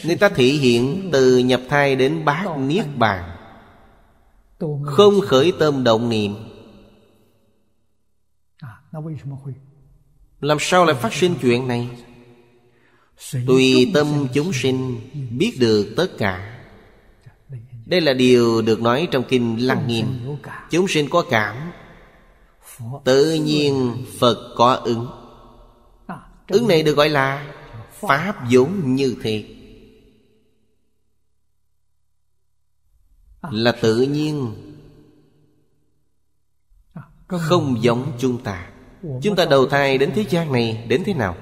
người ta thể hiện từ nhập thai đến bát niết bàn không khởi tâm động niệm à, Làm sao lại phát sinh chuyện này Tùy tâm chúng sinh Biết được tất cả Đây là điều được nói trong kinh Lăng Nghiêm Chúng sinh có cảm Tự nhiên Phật có ứng à, Ứng này được gọi là Pháp vốn như thiệt À. là tự nhiên à, không giống chúng ta chúng ta đầu thai đến thế gian này đến thế nào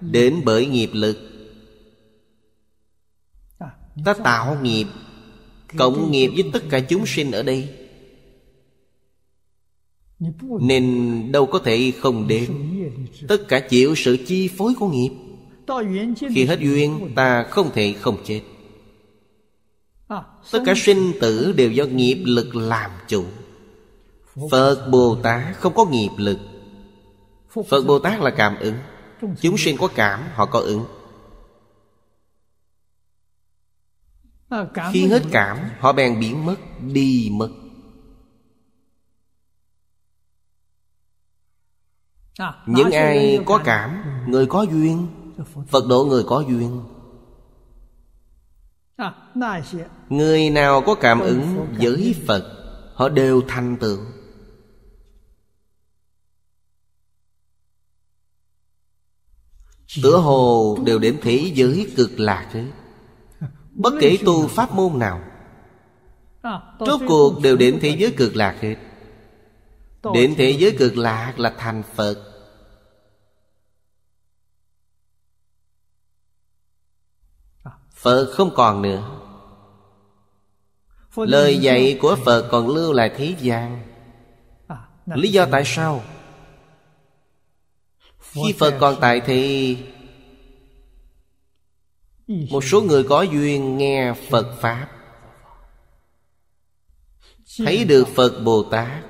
đến bởi nghiệp lực à, ta tạo nghiệp cộng nghiệp với tất cả chúng sinh ở đây nên đâu có thể không đến tất cả chịu sự chi phối của nghiệp
khi hết duyên
ta không thể không chết
À, Tất cả sinh
tử đều do nghiệp lực làm chủ Phật Bồ Tát không có nghiệp lực Phật Bồ Tát là cảm ứng Chúng sinh có cảm họ có ứng
à, Khi hết cảm
họ bèn biến mất Đi mất
à, Những ai có cảm
Người có duyên Phật độ người có duyên À, Người nào có cảm ứng với Phật Họ đều thành tựu Tựa hồ đều đến thế giới cực lạc ấy. Bất kể tu pháp môn nào
à, Rốt cuộc đều đến thế
giới cực lạc hết
Đến thế giới
cực lạc là thành Phật Phật không còn nữa
Lời dạy của Phật
còn lưu lại thế gian Lý do tại sao? Khi Phật còn tại thì Một số người có duyên nghe Phật Pháp Thấy được Phật Bồ Tát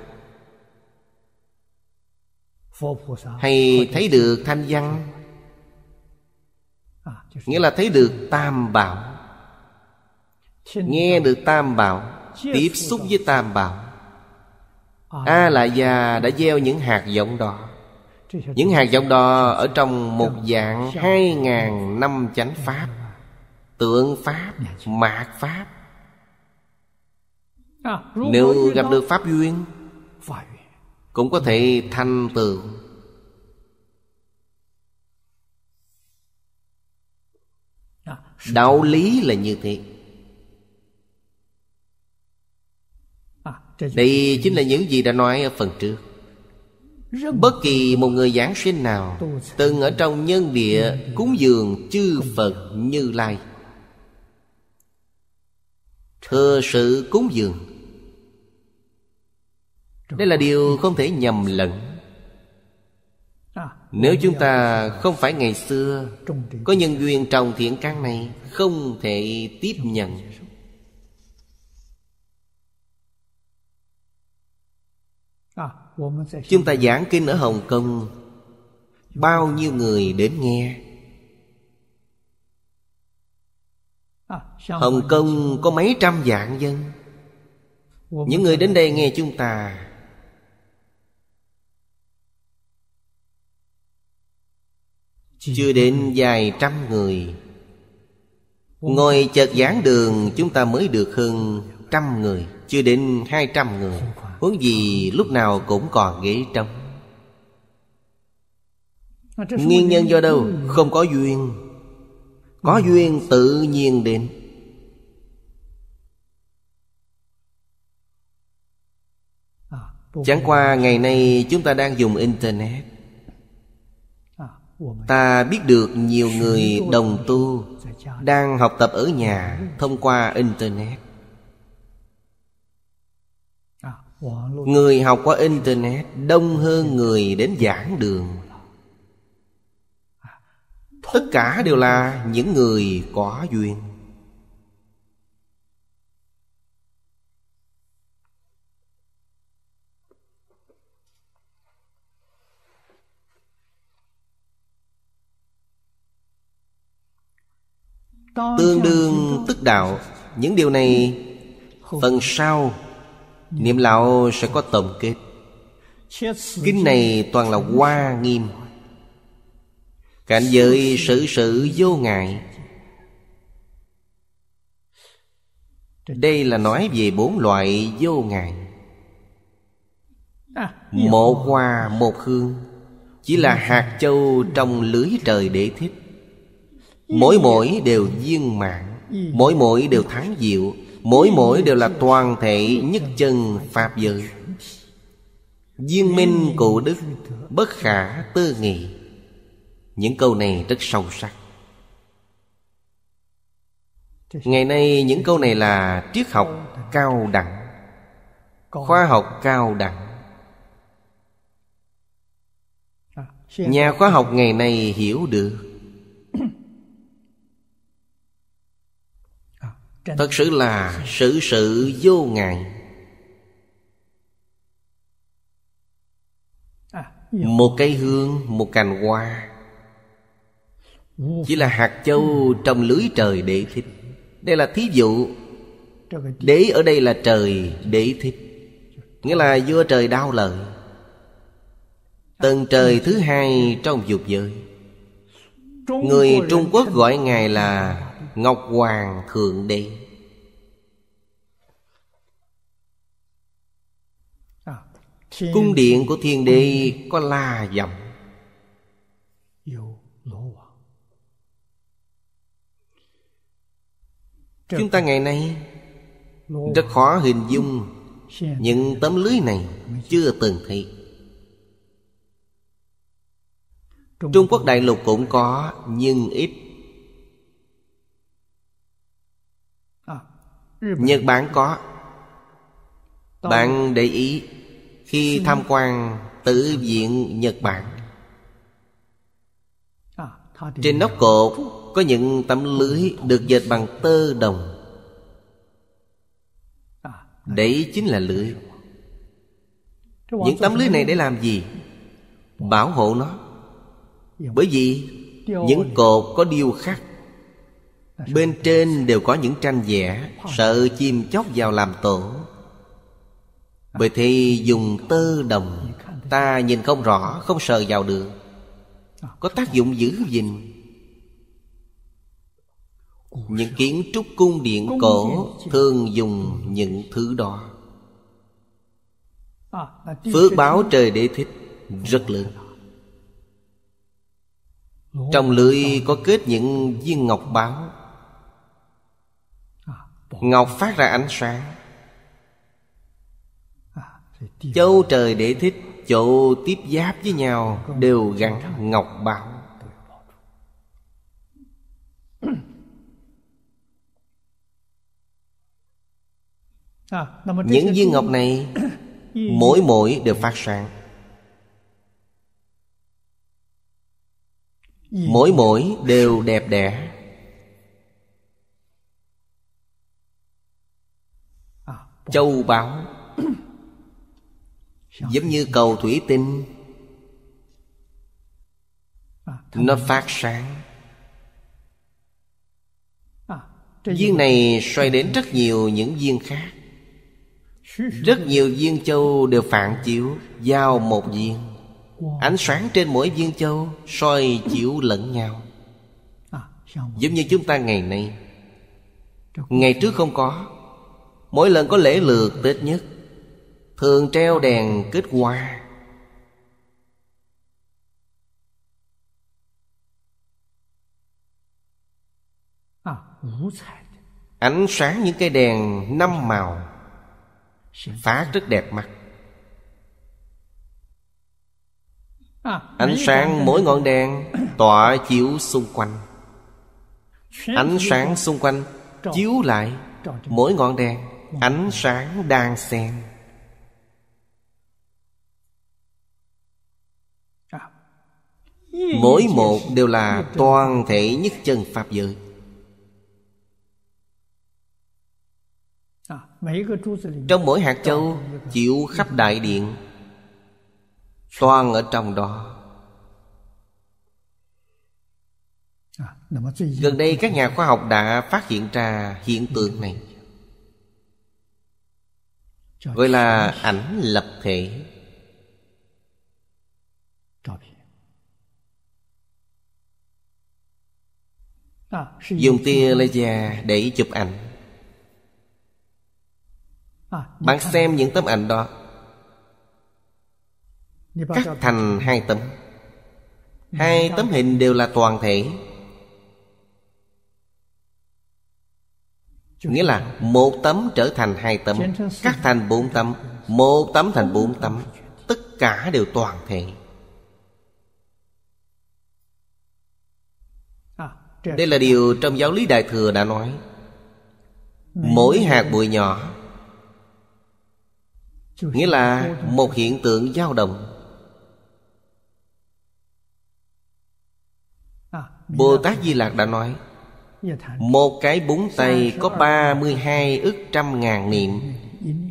Hay thấy được
Thanh Văn À, Nghĩa là thấy được tam bảo Nghe được tam bảo Tiếp xúc với tam bảo à. A la già đã gieo những hạt giống đó Những hạt giống đó ở trong một dạng hai ngàn năm chánh pháp Tượng pháp, mạt pháp à, Nếu gặp được pháp duyên Cũng có thể thành tựu đạo lý là như thế
à, đây chính là những gì đã
nói ở phần trước bất kỳ một người giảng sinh nào từng ở trong nhân địa cúng dường chư phật như lai thừa sự cúng dường đây là điều không thể nhầm lẫn nếu chúng ta không phải ngày xưa Có nhân duyên trong thiện căn này Không thể tiếp nhận Chúng ta giảng kinh ở Hồng Kông Bao nhiêu người đến nghe Hồng Kông có mấy trăm vạn dân Những người đến đây nghe chúng ta Chưa đến vài trăm người Ngồi chợt giảng đường chúng ta mới được hơn trăm người Chưa đến hai trăm người Huống gì lúc nào cũng còn ghế trống Nguyên nhân do đâu? Không có duyên Có duyên tự nhiên đến Chẳng qua ngày nay chúng ta đang dùng Internet Ta biết được nhiều người đồng tu Đang học tập ở nhà Thông qua Internet
à, Người học
qua Internet Đông hơn người đến giảng đường à, Tất cả đều là những người có duyên
Tương đương
tức đạo Những điều này Phần sau Niệm lão sẽ có tổng kết Kinh này toàn là hoa nghiêm Cảnh giới sự sự vô ngại Đây là nói về bốn loại vô ngại
à, Một
hoa một hương Chỉ là hạt châu trong lưới trời để thích Mỗi mỗi đều viên mạng Mỗi mỗi đều thắng diệu Mỗi mỗi đều là toàn thể nhất chân Pháp giới duyên minh cụ đức Bất khả tư nghị Những câu này rất sâu sắc Ngày nay những câu này là triết học cao đẳng Khoa học cao đẳng
Nhà khoa học
ngày nay hiểu được thật sự là sự sự vô ngại
à, một
cây hương một cành hoa chỉ là hạt châu trong lưới trời để thích đây là thí dụ đế ở đây là trời để thích nghĩa là vua trời đau lợi tầng à, trời ừ. thứ hai trong dục giới
người trung
quốc gọi ngài là Ngọc Hoàng Thượng Đế à, Cung điện của Thiên Đế có la dầm Chúng ta ngày nay Rất khó hình dung Những tấm lưới này chưa từng thấy Trung Quốc đại lục cũng có nhưng ít Nhật Bản có Bạn để ý Khi tham quan tử viện Nhật Bản
à, Trên nóc
cột có những tấm lưới được dệt bằng tơ đồng à, Đấy chính là lưới
Những tấm lưới này để
làm gì? Bảo hộ nó dạ. Bởi vì những cột có điêu khắc Bên trên đều có những tranh vẽ Sợ chim chóc vào làm tổ à. Bởi thì dùng tơ đồng Ta nhìn không rõ Không sờ vào được à. Có tác dụng giữ gìn Những kiến trúc cung điện cổ Thường dùng những thứ đó
à, Phước báo
trời đế thích Rất lớn Trong lưỡi có kết những viên ngọc báo ngọc phát ra ánh sáng châu trời để thích chỗ tiếp giáp với nhau đều gắn ngọc bảo
những viên ngọc này
mỗi mỗi đều phát sáng mỗi mỗi đều đẹp đẽ châu báu giống như cầu thủy tinh nó phát sáng viên này xoay đến rất nhiều những viên khác rất nhiều viên châu đều phản chiếu giao một viên ánh sáng trên mỗi viên châu soi chiếu lẫn nhau giống như chúng ta ngày nay ngày trước không có Mỗi lần có lễ lượt Tết nhất Thường treo đèn kết hoa à, Ánh sáng những cây đèn năm màu Phá rất đẹp mắt à, Ánh sáng mỗi ngọn đèn tỏa chiếu xung quanh
Ánh sáng
xung quanh chiếu lại mỗi ngọn đèn ánh sáng đang xen
mỗi một đều là toàn
thể nhất chân pháp giới trong mỗi hạt châu chịu khắp đại điện toàn ở trong đó gần đây các nhà khoa học đã phát hiện ra hiện tượng này gọi là ảnh lập thể
dùng tia
laser để chụp ảnh bạn xem những tấm ảnh đó cắt thành hai tấm hai tấm hình đều là toàn thể nghĩa là một tấm trở thành hai tấm cắt thành bốn tấm một tấm thành bốn tấm tất cả đều toàn thể đây là điều trong giáo lý đại thừa đã nói
mỗi hạt
bụi nhỏ nghĩa là một hiện tượng dao động bồ tát di lạc đã nói một cái búng tay có 32 ức trăm ngàn niệm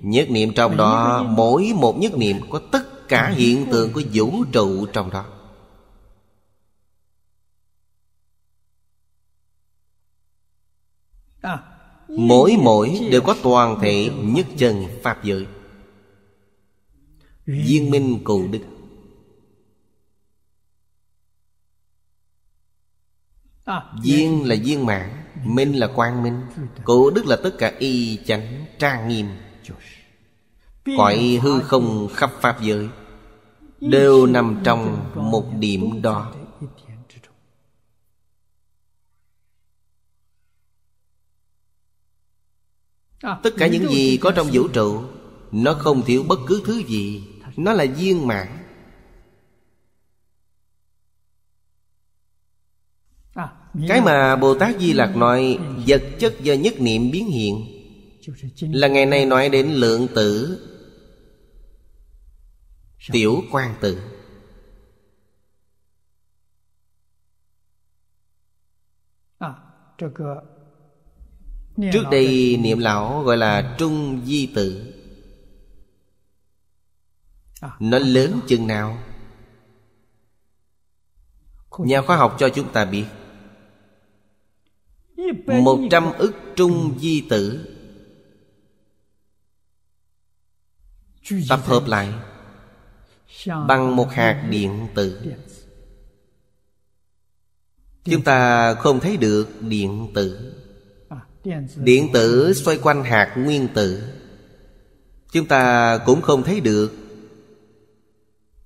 Nhất niệm trong đó Mỗi một nhất niệm có tất cả hiện tượng của vũ trụ trong đó
Mỗi mỗi đều có toàn thể
nhất chân Pháp giới Viên minh cụ đức À, viên dạ. là viên mạng Minh là quang minh Cổ đức là tất cả y chánh trang nghiêm Cõi hư không khắp pháp giới Đều nằm trong một điểm đó
à, Tất cả những gì có trong vũ
trụ Nó không thiếu bất cứ thứ gì Nó là viên mạng cái mà bồ tát di lặc nói vật chất do nhất niệm biến hiện là ngày nay nói đến lượng tử tiểu quan tử
trước đây niệm lão
gọi là trung di tử nó lớn chừng nào nhà khoa học cho chúng ta biết một trăm ức trung di tử Tập hợp lại Bằng một hạt điện tử Chúng ta không thấy được điện tử Điện tử xoay quanh hạt nguyên tử Chúng ta cũng không thấy được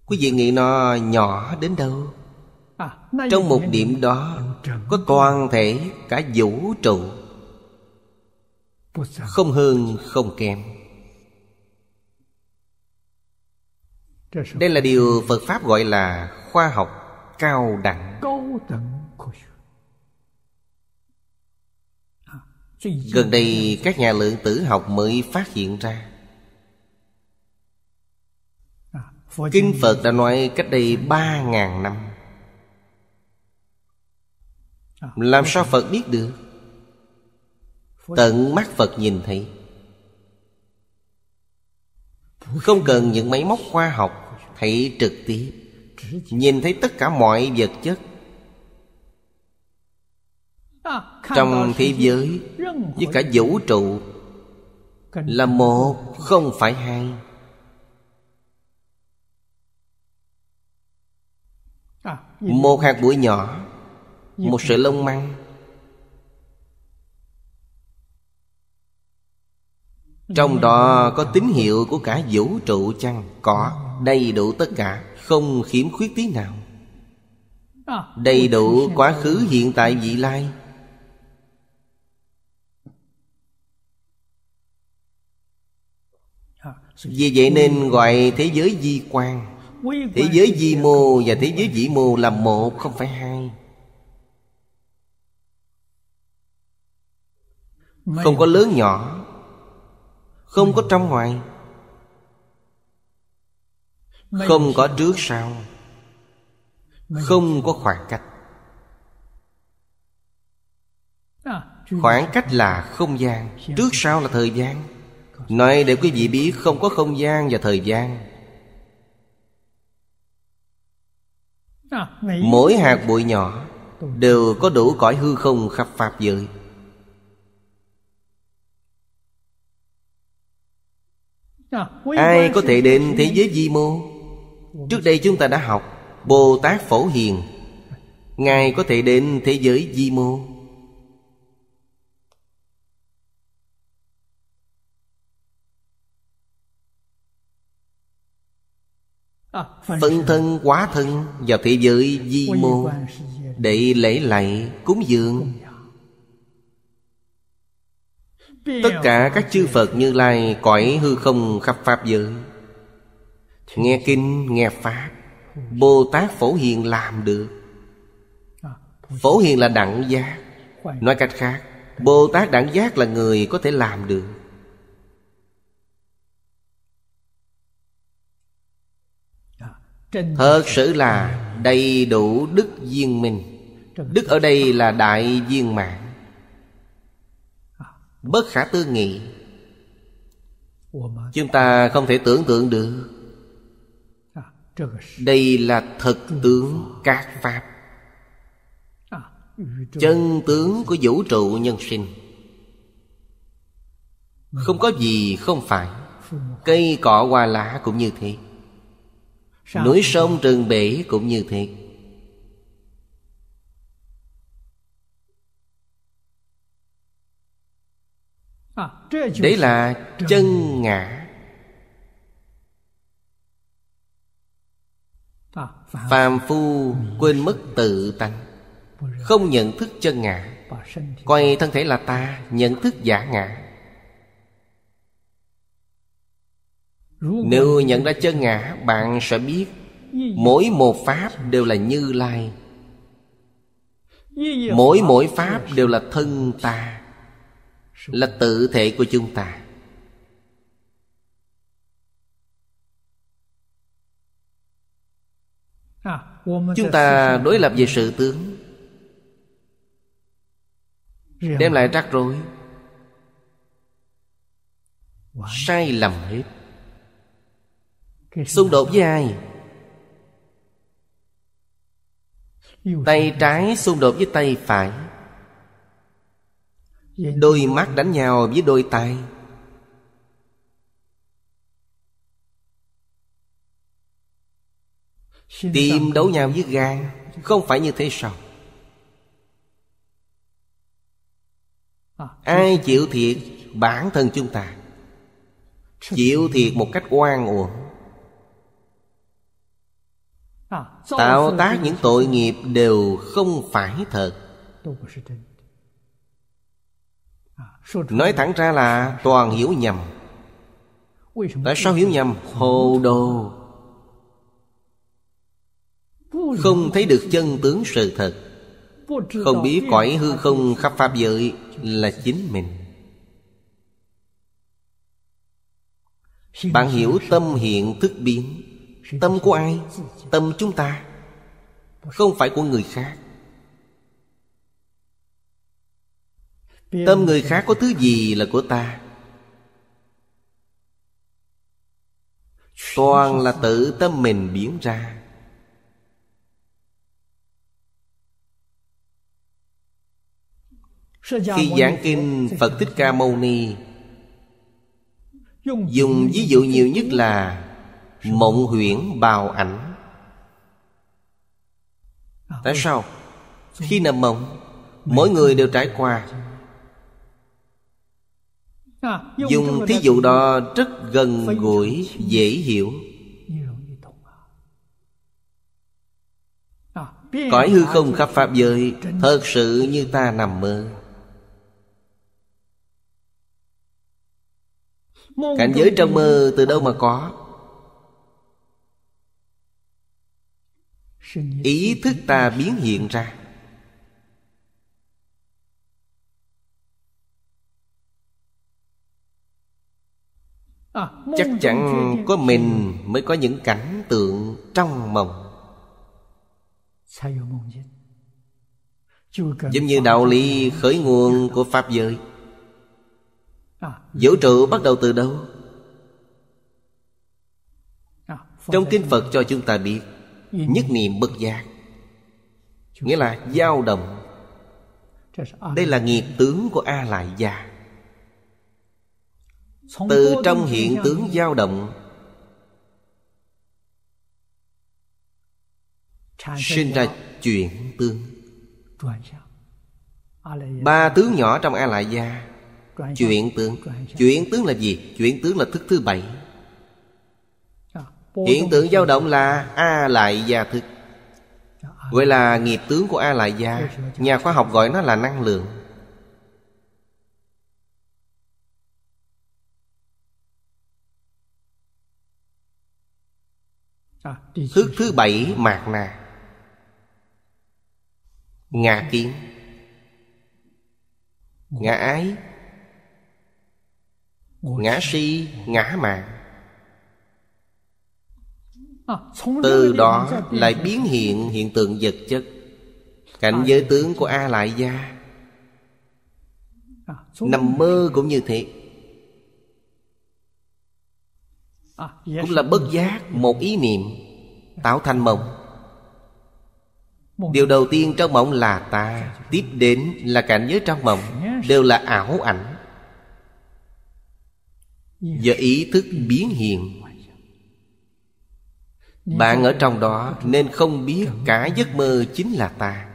Quý vị nghĩ nó nhỏ đến đâu Trong một điểm đó có toàn thể cả vũ trụ Không hơn không kém Đây là điều Phật Pháp gọi là khoa học cao đẳng
à, Gần đây
các nhà lượng tử học mới phát hiện ra à, Kinh Phật đã nói cách đây ba ngàn năm làm sao phật biết được tận mắt phật nhìn thấy không cần những máy móc khoa học thấy trực tiếp nhìn thấy tất cả mọi vật chất
trong thế giới với cả vũ
trụ là một không phải hai một hạt bụi nhỏ một sợi lông măng trong đó có tín hiệu của cả vũ trụ chăng có đầy đủ tất cả không khiếm khuyết tí nào à, đầy đủ quá khứ hiện tại vị lai à, vì vậy nên gọi thế giới di quan thế giới di mô và thế giới vĩ mô là một không phải hai không có lớn nhỏ không có trong ngoài không có trước sau không có khoảng cách
à, khoảng
cách là không gian dạ. trước sau là thời gian nói để quý vị biết không có không gian và thời gian
à, mỗi hạt
bụi nhỏ đều có đủ cõi hư không khắp pháp giới ai có thể đến thế giới di mô trước đây chúng ta đã học bồ tát phổ hiền ngài có thể đến thế giới di mô à, phân thân quá thân vào thế giới di mô để lễ lạy cúng dường tất cả các chư phật như lai cõi hư không khắp pháp giới nghe kinh nghe pháp bồ tát phổ hiền làm được phổ hiền là đẳng giác nói cách khác bồ tát đẳng giác là người có thể làm được thật sự là đầy đủ đức viên minh đức ở đây là đại viên mạng Bất khả tư nghị Chúng ta không thể tưởng tượng được Đây là thực tướng các Pháp Chân tướng của vũ trụ nhân sinh Không có gì không phải Cây cỏ hoa lá cũng như thế Núi sông rừng bể cũng như thế đấy là chân ngã phàm phu quên mất tự tánh không nhận thức chân ngã coi thân thể là ta nhận thức giả ngã
nếu nhận ra
chân ngã bạn sẽ biết mỗi một pháp đều là như lai mỗi mỗi pháp đều là thân ta là tự thể của chúng ta chúng ta đối lập về sự tướng đem lại rắc rối sai lầm hết xung đột với ai tay trái xung đột với tay phải
Đôi mắt đánh nhau với đôi
tay Tim đấu nhau với gan Không phải như thế sao Ai chịu thiệt Bản thân chúng ta Chịu thiệt một cách oan uổng
Tạo tác những
tội nghiệp đều không phải thật Nói thẳng ra là toàn hiểu nhầm Tại sao hiểu nhầm? Hồ đồ
Không thấy được chân
tướng sự thật
Không biết cõi hư không
khắp pháp giới Là chính mình Bạn hiểu tâm hiện thức biến Tâm của ai? Tâm chúng ta Không phải của người khác Tâm người khác có thứ gì là của ta Toàn là tự tâm mình biến ra
Khi giảng
kinh Phật Thích Ca Mâu Ni Dùng ví dụ nhiều nhất là Mộng huyễn bào ảnh à, Tại ừ. sao? Khi nằm mộng Mỗi người đều trải qua
dùng thí dụ đó rất
gần gũi dễ hiểu
à. cõi hư không khắp pháp giới thật
sự như ta nằm mơ cảnh giới trong mơ từ đâu mà có ý thức ta biến hiện ra
À, chắc chắn có mình
mới có những cảnh tượng trong mộng
giống như đạo lý
khởi nguồn của pháp giới à, vũ trụ bắt đầu từ đâu à, trong kinh phật cho chúng ta biết nhất niệm bất giác nghĩa là dao động đây là nghiệp tướng của a lại gia từ trong hiện tướng dao động sinh ra chuyển tướng ba tướng nhỏ trong a lại gia chuyển tướng chuyển tướng là gì chuyển tướng là thức thứ bảy
dạ, hiện
tượng dao động là a lại gia thức gọi dạ, là nghiệp tướng của a lại gia nhà khoa học gọi nó là năng lượng À, Thức thứ bảy mạc nà ngã kiến Ngã ái Ngã si Ngã mạng
à, từ đó lại biến
hiện hiện tượng vật chất Cảnh à. giới tướng của A Lại Gia Nằm mơ cũng như thế À, cũng là bất giác một ý niệm tạo thành mộng điều đầu tiên trong mộng là ta tiếp đến là cảnh giới trong mộng đều là ảo ảnh do ý thức biến hiện bạn ở trong đó nên không biết cả giấc mơ chính là ta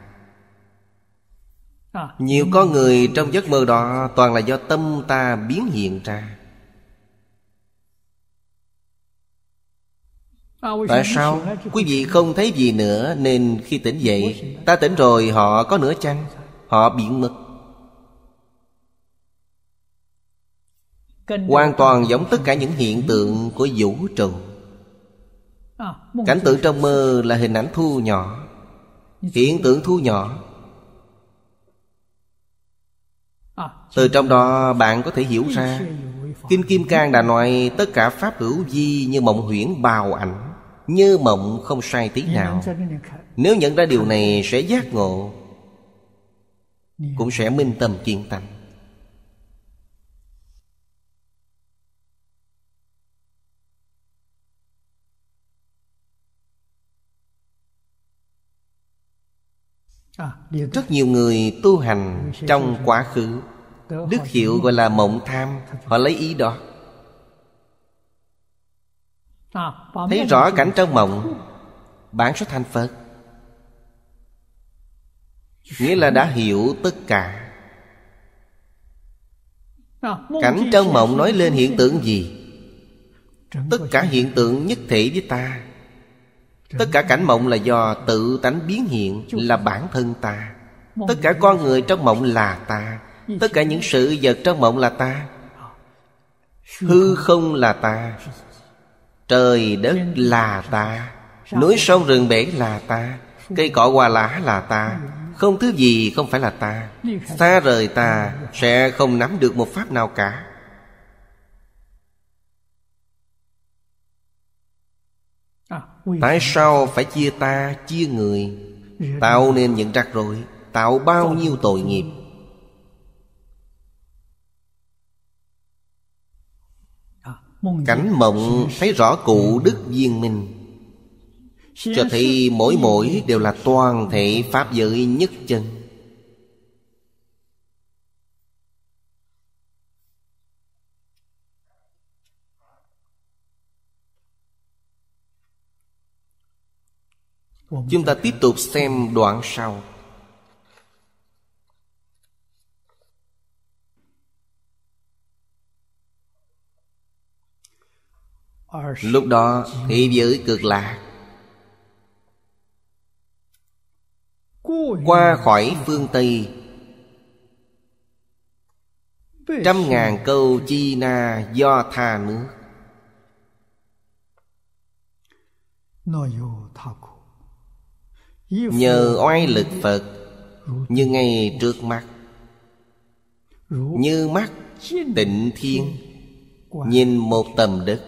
à. nhiều có người trong giấc mơ đó toàn là do tâm ta biến hiện ra
Tại sao quý vị
không thấy gì nữa Nên khi tỉnh dậy Ta tỉnh rồi họ có nửa chăng Họ biện mực Hoàn toàn giống tất cả những hiện tượng của vũ trụ Cảnh tượng trong mơ là hình ảnh thu nhỏ Hiện tượng thu nhỏ Từ trong đó bạn có thể hiểu ra Kinh Kim Cang đã nói Tất cả pháp hữu vi như mộng huyễn bào ảnh như mộng không sai tí nào Nếu nhận ra điều này sẽ giác ngộ Cũng sẽ minh tâm kiên tâm à, Rất nhiều người tu hành trong quá khứ Đức hiệu gọi là mộng tham Họ lấy ý đó
Ờ, Thấy rõ cảnh trong
mộng Bạn sẽ thành Phật Nghĩa là đã hiểu tất cả
ờ, Cảnh trong mộng nói lên hiện tượng
gì Tất cả hiện tượng nhất thể với ta Tất cả cảnh mộng là do tự tánh biến hiện Là bản thân ta Tất cả con người trong mộng là ta Tất cả những sự vật trong mộng là ta Hư không là ta Trời đất là ta Núi sông rừng bể là ta Cây cỏ hoa lá là ta Không thứ gì không phải là ta Xa rời ta sẽ không nắm được một pháp nào cả Tại sao phải chia ta, chia người Tạo nên nhận rắc rồi, Tạo bao nhiêu tội nghiệp Cảnh mộng thấy rõ cụ Đức Viên Minh Cho thấy mỗi mỗi đều là toàn thể Pháp giới nhất chân Chúng ta tiếp tục xem đoạn sau Lúc đó thế giới cực lạc Qua khỏi phương Tây Trăm ngàn câu chi na do tha nước
Nhờ oai lực Phật
Như ngay trước mắt Như mắt tịnh thiên Nhìn một tầm đất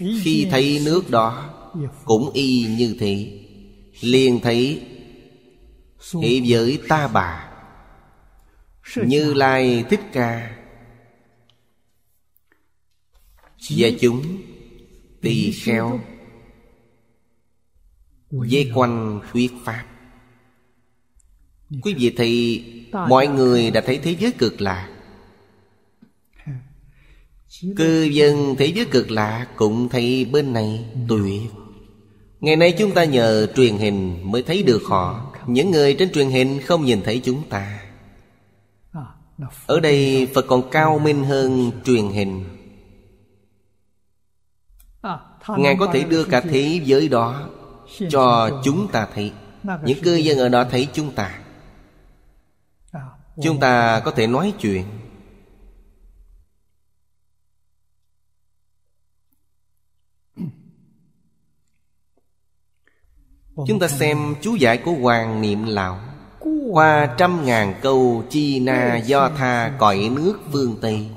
khi thấy nước đó
Cũng y như thế liền thấy Thế giới ta bà Như Lai Thích Ca Và chúng tỳ kheo Dây quanh thuyết pháp Quý vị thì Mọi người đã thấy thế giới cực lạc Cư dân thế giới cực lạ cũng thấy bên này tuyệt Ngày nay chúng ta nhờ truyền hình mới thấy được họ Những người trên truyền hình không nhìn thấy chúng ta
Ở đây
Phật còn cao minh hơn truyền hình
Ngài có thể đưa cả thế
giới đó Cho chúng ta thấy Những cư dân ở đó thấy chúng ta Chúng ta có thể nói chuyện Chúng ta xem chú giải của Hoàng Niệm Lão Qua trăm ngàn câu Chi na do tha cõi nước phương Tây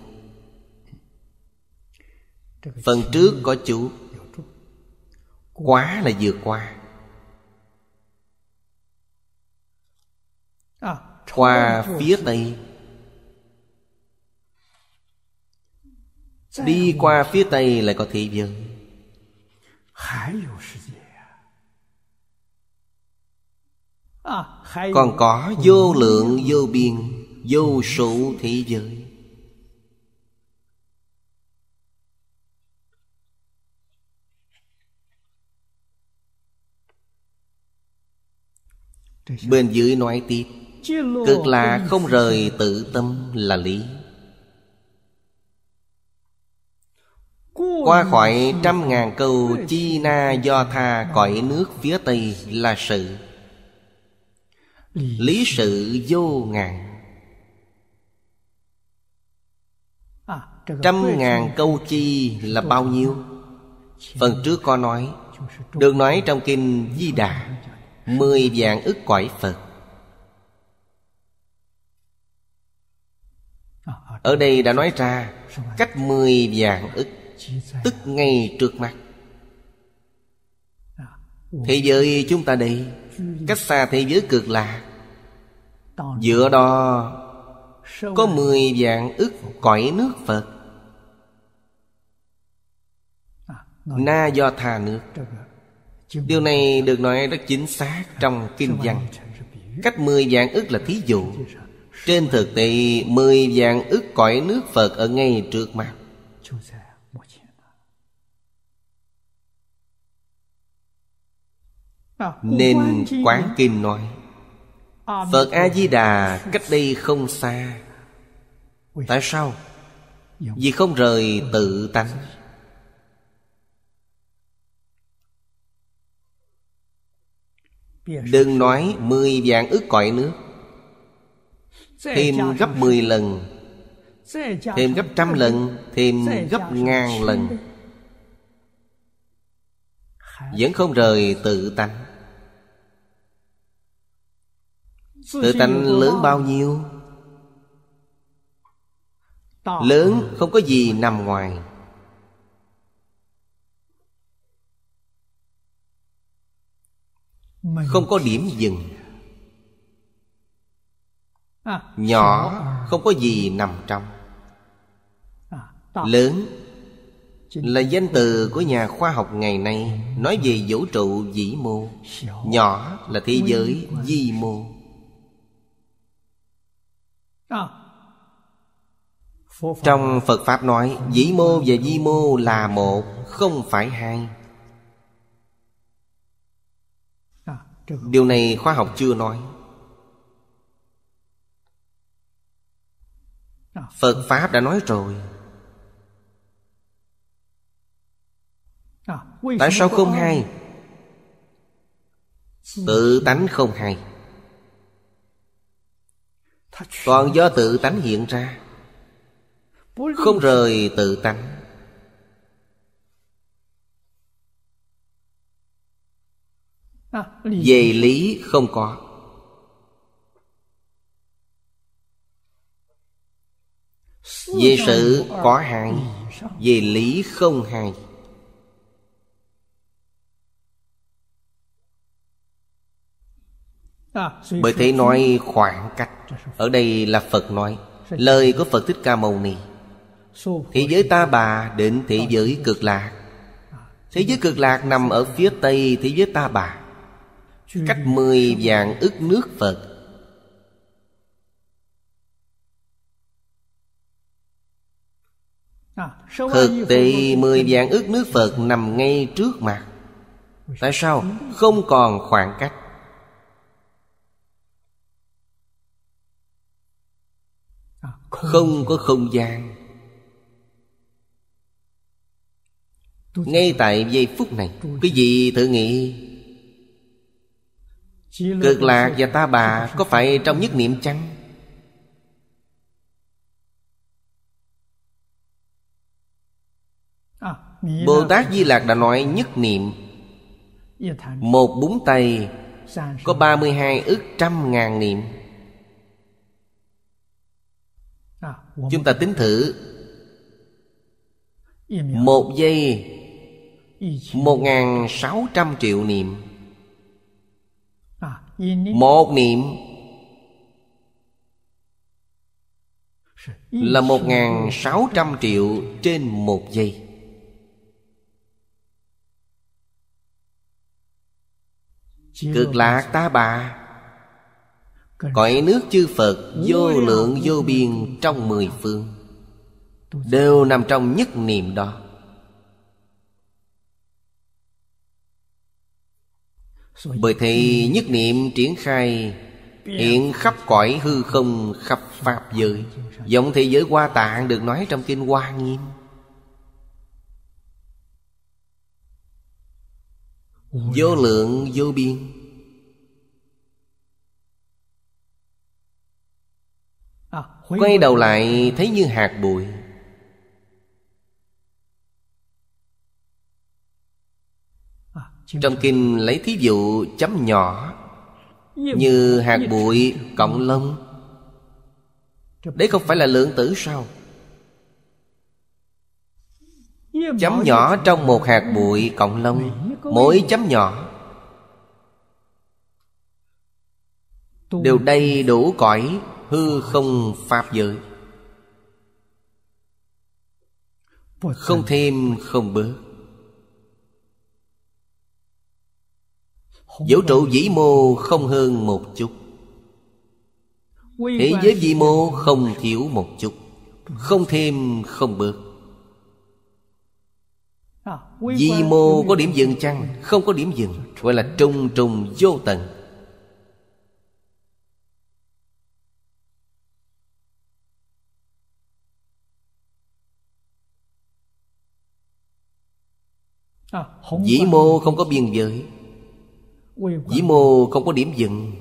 Phần trước có chú Quá là vừa qua Qua phía Tây Đi qua phía Tây lại có thế giới
À, còn có vô lượng
vô biên vô số thế giới bên dưới nói tiếp cực là không rời tự tâm là lý qua khỏi trăm ngàn câu chi na do tha cõi nước phía tây là sự lý sự vô ngàn
à, trăm ngàn
câu chi là bao nhiêu phần trước có nói được nói trong kinh di đà mười vạn ức cõi phật à, à, ở đây đã nói ra cách mười vạn ức tức ngay trước mặt thế giới chúng ta đây cách xa thế giới cực lạc dựa đó có mười vạn ức cõi nước phật na do thà nước điều này được nói rất chính xác trong kinh văn cách mười vạn ức là thí dụ trên thực tế mười vạn ức cõi nước phật ở ngay trước mặt
Ờ, Nên Quán
Kinh nói ờ, Phật A-di-đà cách đây không xa Tại sao? Dạ. Vì không rời tự tánh Đừng nói mười vạn ức cõi nước
Thêm gấp mười lần Thêm gấp
trăm lần Thêm gấp ngàn lần Vẫn không rời tự tánh Tự tánh lớn bao nhiêu
Lớn
không có gì nằm ngoài Không có điểm dừng
à, Nhỏ
không có gì nằm trong
à, Lớn
là danh từ của nhà khoa học ngày nay nói về vũ trụ vĩ mô nhỏ là thế giới vi mô Ờ. trong phật pháp nói vĩ mô và di mô là một không phải hai dạ, điều này khoa học chưa nói dạ. phật pháp đã nói rồi
dạ, tại sao không hai
tự tánh không hai còn do tự tánh hiện ra Không rời tự tánh
à, Về lý
không có Về sự có hai Về lý không hai
À, Bởi thế nói khoảng
cách Ở đây là Phật nói Lời của Phật Thích Ca Mâu Ni Thế giới ta bà đến thế giới cực lạc Thế giới cực lạc nằm ở phía tây thế giới ta bà Cách mười vạn ức nước Phật
à, Thực tỷ mười vạn ước nước
Phật nằm ngay trước mặt Tại sao không còn khoảng cách không có không gian ngay tại giây phút này quý vị thử nghĩ
cực lạc và ta bà có phải trong nhất niệm chăng à, bồ tát di lạc đã nói
nhất niệm một búng tay có ba mươi hai ức trăm ngàn niệm chúng ta tính thử một giây một ngàn sáu trăm triệu niệm à, một niệm là một ngàn sáu trăm triệu trên một giây cực lạc ta bà Cõi nước chư Phật vô lượng vô biên trong mười phương Đều nằm trong nhất niệm đó Bởi thì nhất niệm triển khai Hiện khắp cõi hư không khắp Pháp giới Giọng thế giới hoa tạng được nói trong Kinh Hoa Nghiêm Vô lượng vô biên À, quay đầu lại thấy như hạt bụi à, trong kinh lấy thí dụ chấm nhỏ như hạt bụi cộng lông đấy không phải là lượng tử sao chấm nhỏ trong một hạt bụi cộng lông mỗi chấm nhỏ đều đầy đủ cõi hư không pháp giới Không thêm không bớt Vũ trụ vĩ mô không hơn một chút
Thế giới vĩ mô
không thiếu một chút Không thêm không bớt
à, Vĩ mô có điểm dừng chăng
Không có điểm dừng Gọi là trung trùng vô tận
Dĩ à, mô không có biên
giới Dĩ mô không có điểm dừng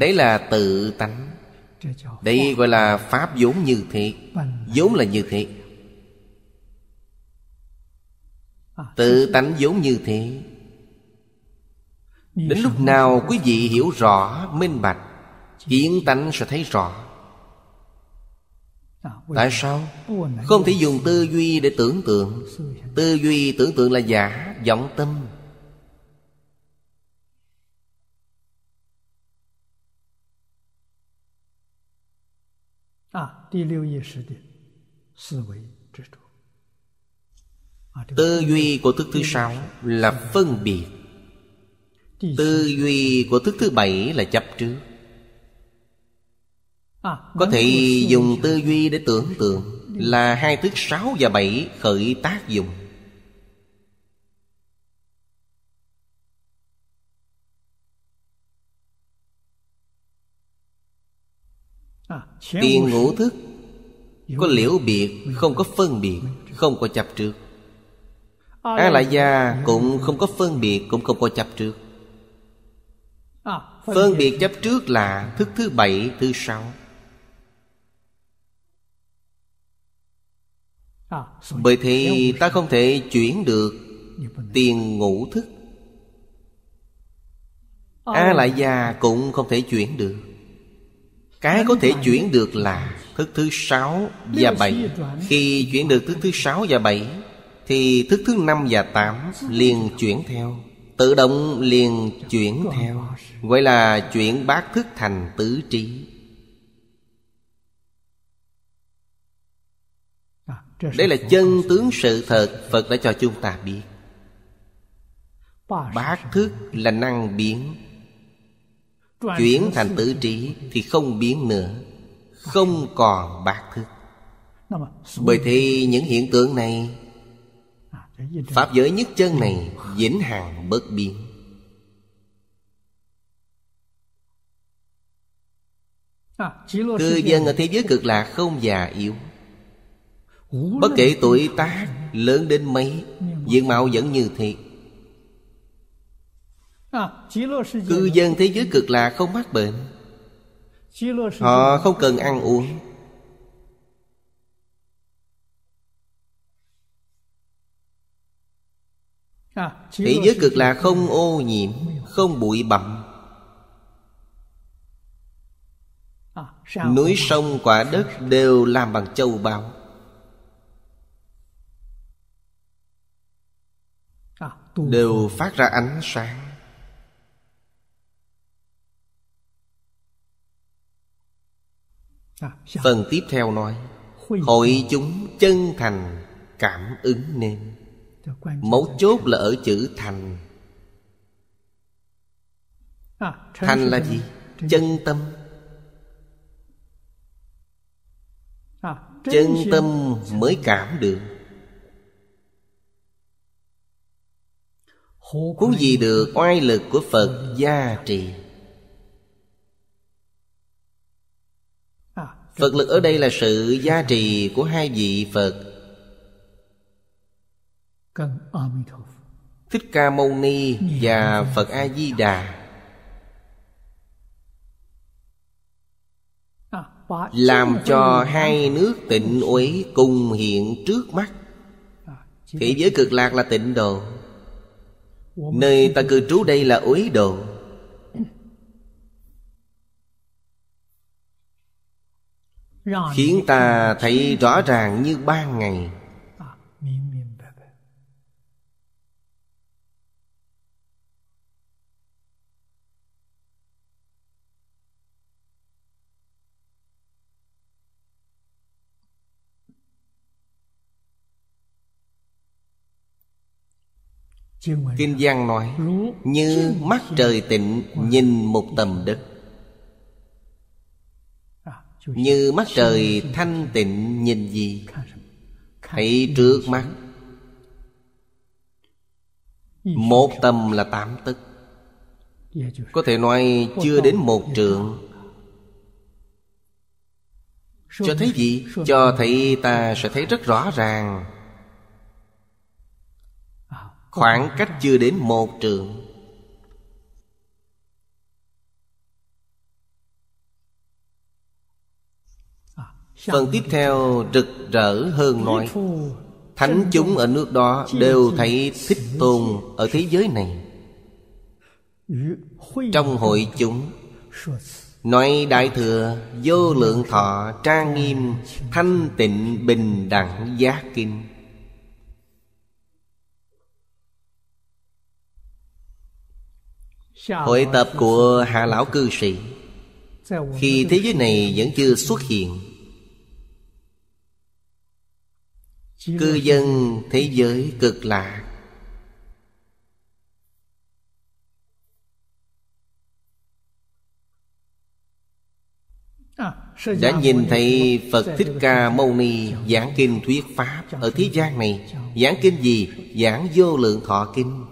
Đấy là tự tánh Đây gọi là Pháp vốn như thế vốn là như thế à, Tự tánh vốn như thế Đến lúc nào quý vị hiểu rõ, minh bạch Kiến tánh sẽ thấy rõ À, Tại sao? Không thể dùng tư duy để tưởng tượng Tư duy tưởng tượng là giả, vọng tâm à, à, Tư duy của thức thứ sáu là phân biệt Tư duy của thức thứ bảy là chấp trước
À, có thể dùng
tư duy để tưởng tượng Là hai thức sáu và bảy khởi tác dụng à,
Tiền ngũ thức
Có liễu biệt Không có phân biệt Không có chập trước
à, A la gia
cũng không có phân biệt Cũng không có chập trước
Phân biệt chấp
trước là thức thứ bảy, thứ sáu bởi thì ta không thể chuyển được tiền ngũ thức a lại già cũng không thể chuyển được cái có thể chuyển được là thức thứ sáu và bảy khi chuyển được thức thứ sáu và bảy thì thức thứ năm và tám liền chuyển theo tự động liền chuyển theo gọi là chuyển bát thức thành tứ trí Đây là chân tướng sự thật Phật đã cho chúng ta biết Bát thức là năng biến
Chuyển thành tử
trí Thì không biến nữa Không còn bát thức
Bởi thế
những hiện tượng này à, Pháp giới nhất chân này Vĩnh hằng bất biến
à, Cư dân ở thế
giới cực lạc không già yếu
Bất kể tuổi tác
lớn đến mấy Diện mạo vẫn như thế Cư dân thế giới cực lạc không mắc bệnh
Họ không cần
ăn uống
Thế giới cực lạc
không ô nhiễm Không bụi bặm
Núi sông
quả đất đều làm bằng châu báu
đều phát ra
ánh sáng à, dạ. phần tiếp theo nói hội chúng chân thành cảm ứng nên dạ, mấu chốt là ở chữ thành à, thành là gì chân tâm à, chân tâm mới cảm được
cú gì được
oai lực của Phật gia trì Phật lực ở đây là sự gia trì của hai vị Phật Thích Ca Mâu Ni và Phật A Di Đà
làm cho hai nước
tịnh uế cùng hiện trước mắt thế giới cực lạc là tịnh độ Nơi ta cư trú đây là ối đồ
Khiến ta thấy
rõ ràng như ban ngày Kinh Giang nói Như mắt trời tịnh nhìn một tầm đất à, Như mắt trời thanh tịnh nhìn gì Hãy trước mắt Một tầm là tám tức dạ, Có thể nói chưa đến một dạ, trường Cho thấy gì? Cho thấy ta sẽ thấy rất rõ ràng Khoảng cách chưa đến một trường Phần tiếp theo rực rỡ hơn nói Thánh chúng ở nước đó đều thấy thích tôn ở thế giới này Trong hội chúng Nói Đại Thừa Vô lượng thọ trang nghiêm Thanh tịnh bình đẳng giác kinh Hội tập của Hạ Lão Cư Sĩ Khi thế giới này vẫn chưa xuất hiện Cư dân thế giới cực lạ
à, Đã nhìn thấy Phật Thích Ca Mâu
Ni Giảng kinh thuyết Pháp Ở thế gian này Giảng kinh gì? Giảng vô lượng thọ kinh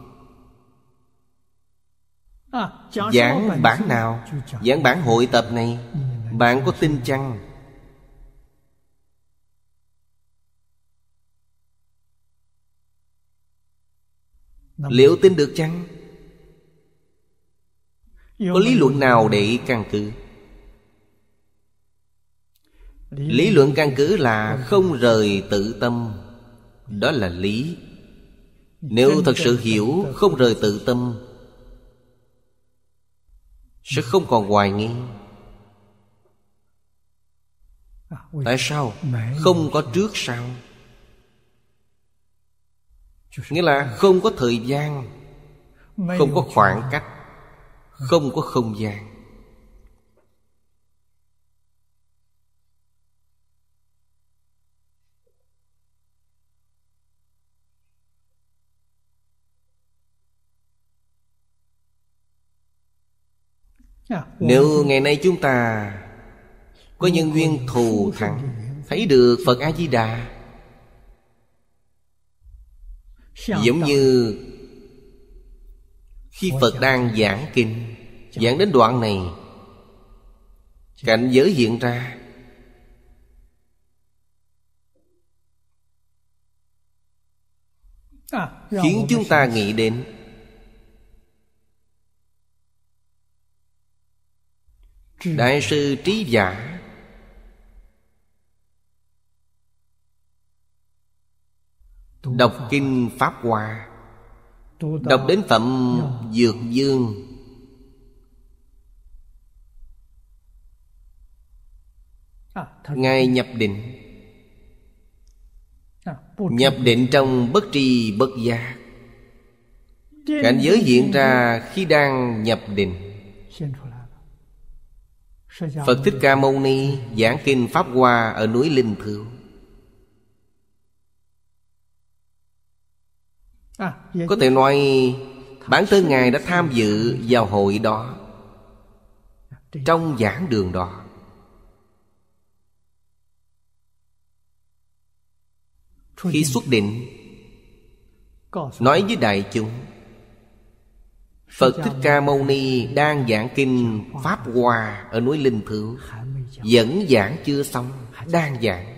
Giảng bản nào Giảng
bản hội tập này Bạn có tin chăng Liệu tin được chăng Có lý luận nào để căn cứ Lý luận căn cứ là không rời tự tâm Đó là lý Nếu thật sự hiểu không rời tự tâm sẽ không còn hoài nghi tại sao không có trước sau nghĩa là không có thời gian không có khoảng cách không có không gian
Dạ, Nếu
ngày nay chúng ta
Có nhân duyên
thù thẳng Thấy được Phật A-di-đà dạ, Giống dạ. như Khi Phật đang giảng kinh Giảng đến đoạn này Cảnh giới hiện ra
à, Khiến chúng
ta nghĩ đến Ừ. đại sư trí giả đọc kinh pháp hoa đọc đến phẩm dược dương à, ngài nhập định
à, nhập định trong
bất tri bất giác
cảnh giới hiện
ra khi đang nhập định
Phật Thích Ca Mâu Ni
giảng kinh Pháp Hoa ở núi Linh Thượng à, Có thể nói Bản thân Ngài đã tham dự vào hội đó à, Trong giảng đường đó Khi xuất định Nói với đại chúng Phật Thích Ca Mâu Ni đang giảng kinh Pháp Hòa ở núi Linh Thượng vẫn giảng chưa xong, đang giảng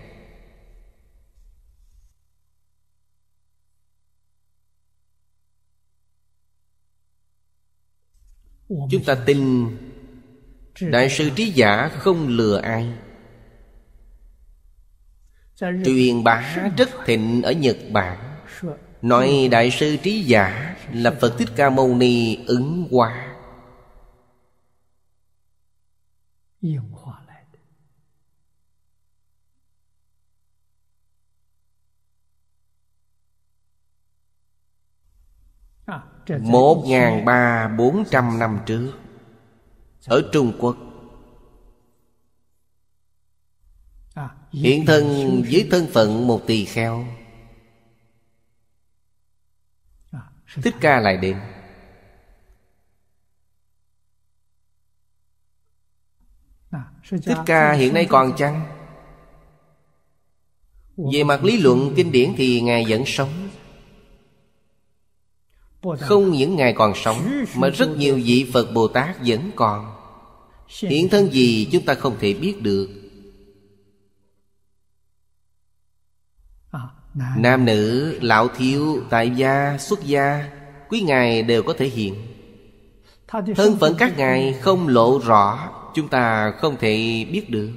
Chúng ta tin Đại sư trí giả không lừa ai
Truyền bá
rất thịnh ở Nhật Bản Nói Đại sư trí giả Là Phật Thích Ca Mâu Ni ứng hoa
à, Một ngàn
ba bốn trăm năm trước Ở Trung Quốc
à, Hiện thân với thân
phận một tỳ kheo Thích Ca lại đến
Thích Ca hiện nay còn chăng?
Về mặt lý luận kinh điển thì Ngài vẫn sống Không những Ngài còn sống Mà rất nhiều vị Phật Bồ Tát vẫn còn
Hiện thân gì
chúng ta không thể biết được Nam nữ, lão thiếu, tại gia, xuất gia Quý ngài đều có thể hiện Thân phận các ngài không lộ rõ Chúng ta không thể biết được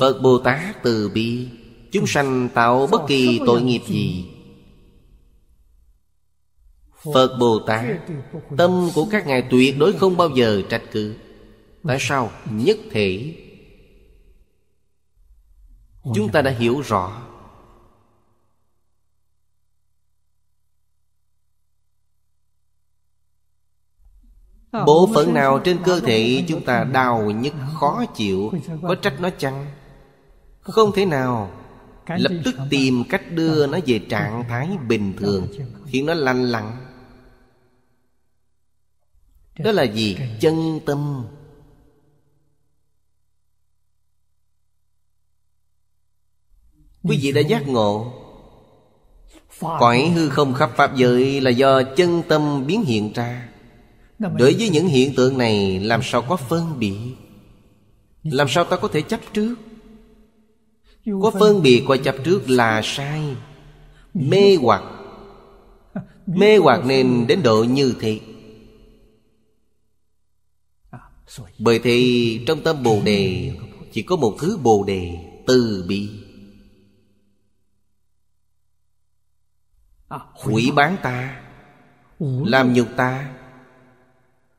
Phật Bồ Tát từ bi Chúng sanh tạo bất kỳ tội nghiệp gì Phật Bồ Tát Tâm của các ngài tuyệt đối không bao giờ trách cứ Tại sao nhất thể chúng ta đã hiểu rõ ờ, bộ phận nào trên cơ thể chúng ta đau nhất khó chịu có trách nó chăng không thể nào lập tức tìm cách đưa nó về trạng thái bình thường khiến nó lành lặn đó là gì chân tâm Quý vị đã giác ngộ Cõi hư không khắp Pháp giới là do chân tâm biến hiện ra
Đối với những
hiện tượng này làm sao có phân biệt Làm sao ta có thể chấp trước
Có phân biệt
qua chấp trước là sai Mê hoặc Mê hoặc nên đến độ như thế Bởi thì trong tâm Bồ Đề Chỉ có một thứ Bồ Đề Từ bi À, hủy bán ta làm nhục ta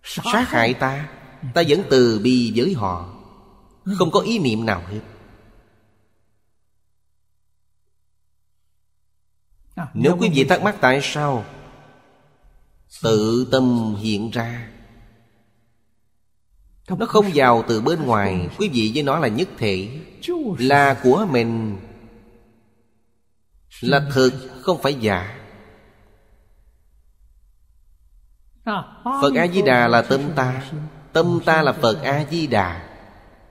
sát hại ta ta vẫn từ bi với họ không có ý niệm nào hết
à, nếu quý vị thắc
mắc tại sao tự tâm hiện ra nó không vào từ bên ngoài quý vị với nó là nhất thể là của mình là thực không phải giả
Phật A-di-đà
là tâm ta Tâm ta là Phật A-di-đà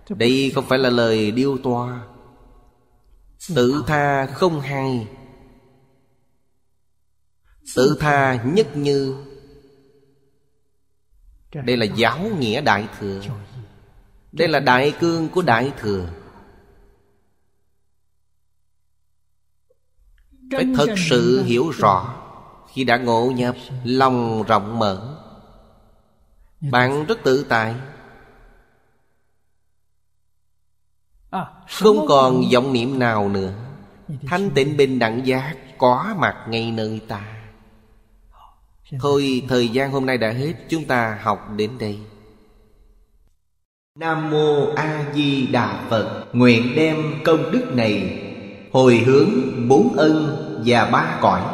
Đây không phải là lời điêu toa Tự tha không hay Tự tha nhất như Đây là giáo nghĩa Đại Thừa Đây là Đại Cương của Đại Thừa
Phải thật sự hiểu rõ
khi đã ngộ nhập Lòng rộng mở Bạn rất tự tại
Không còn
vọng niệm nào nữa Thanh tịnh bình đẳng giác Có mặt ngay nơi ta Thôi thời gian hôm nay đã hết Chúng ta học đến đây Nam Mô A Di Đà Phật Nguyện đem công đức này Hồi hướng bốn ân và ba cõi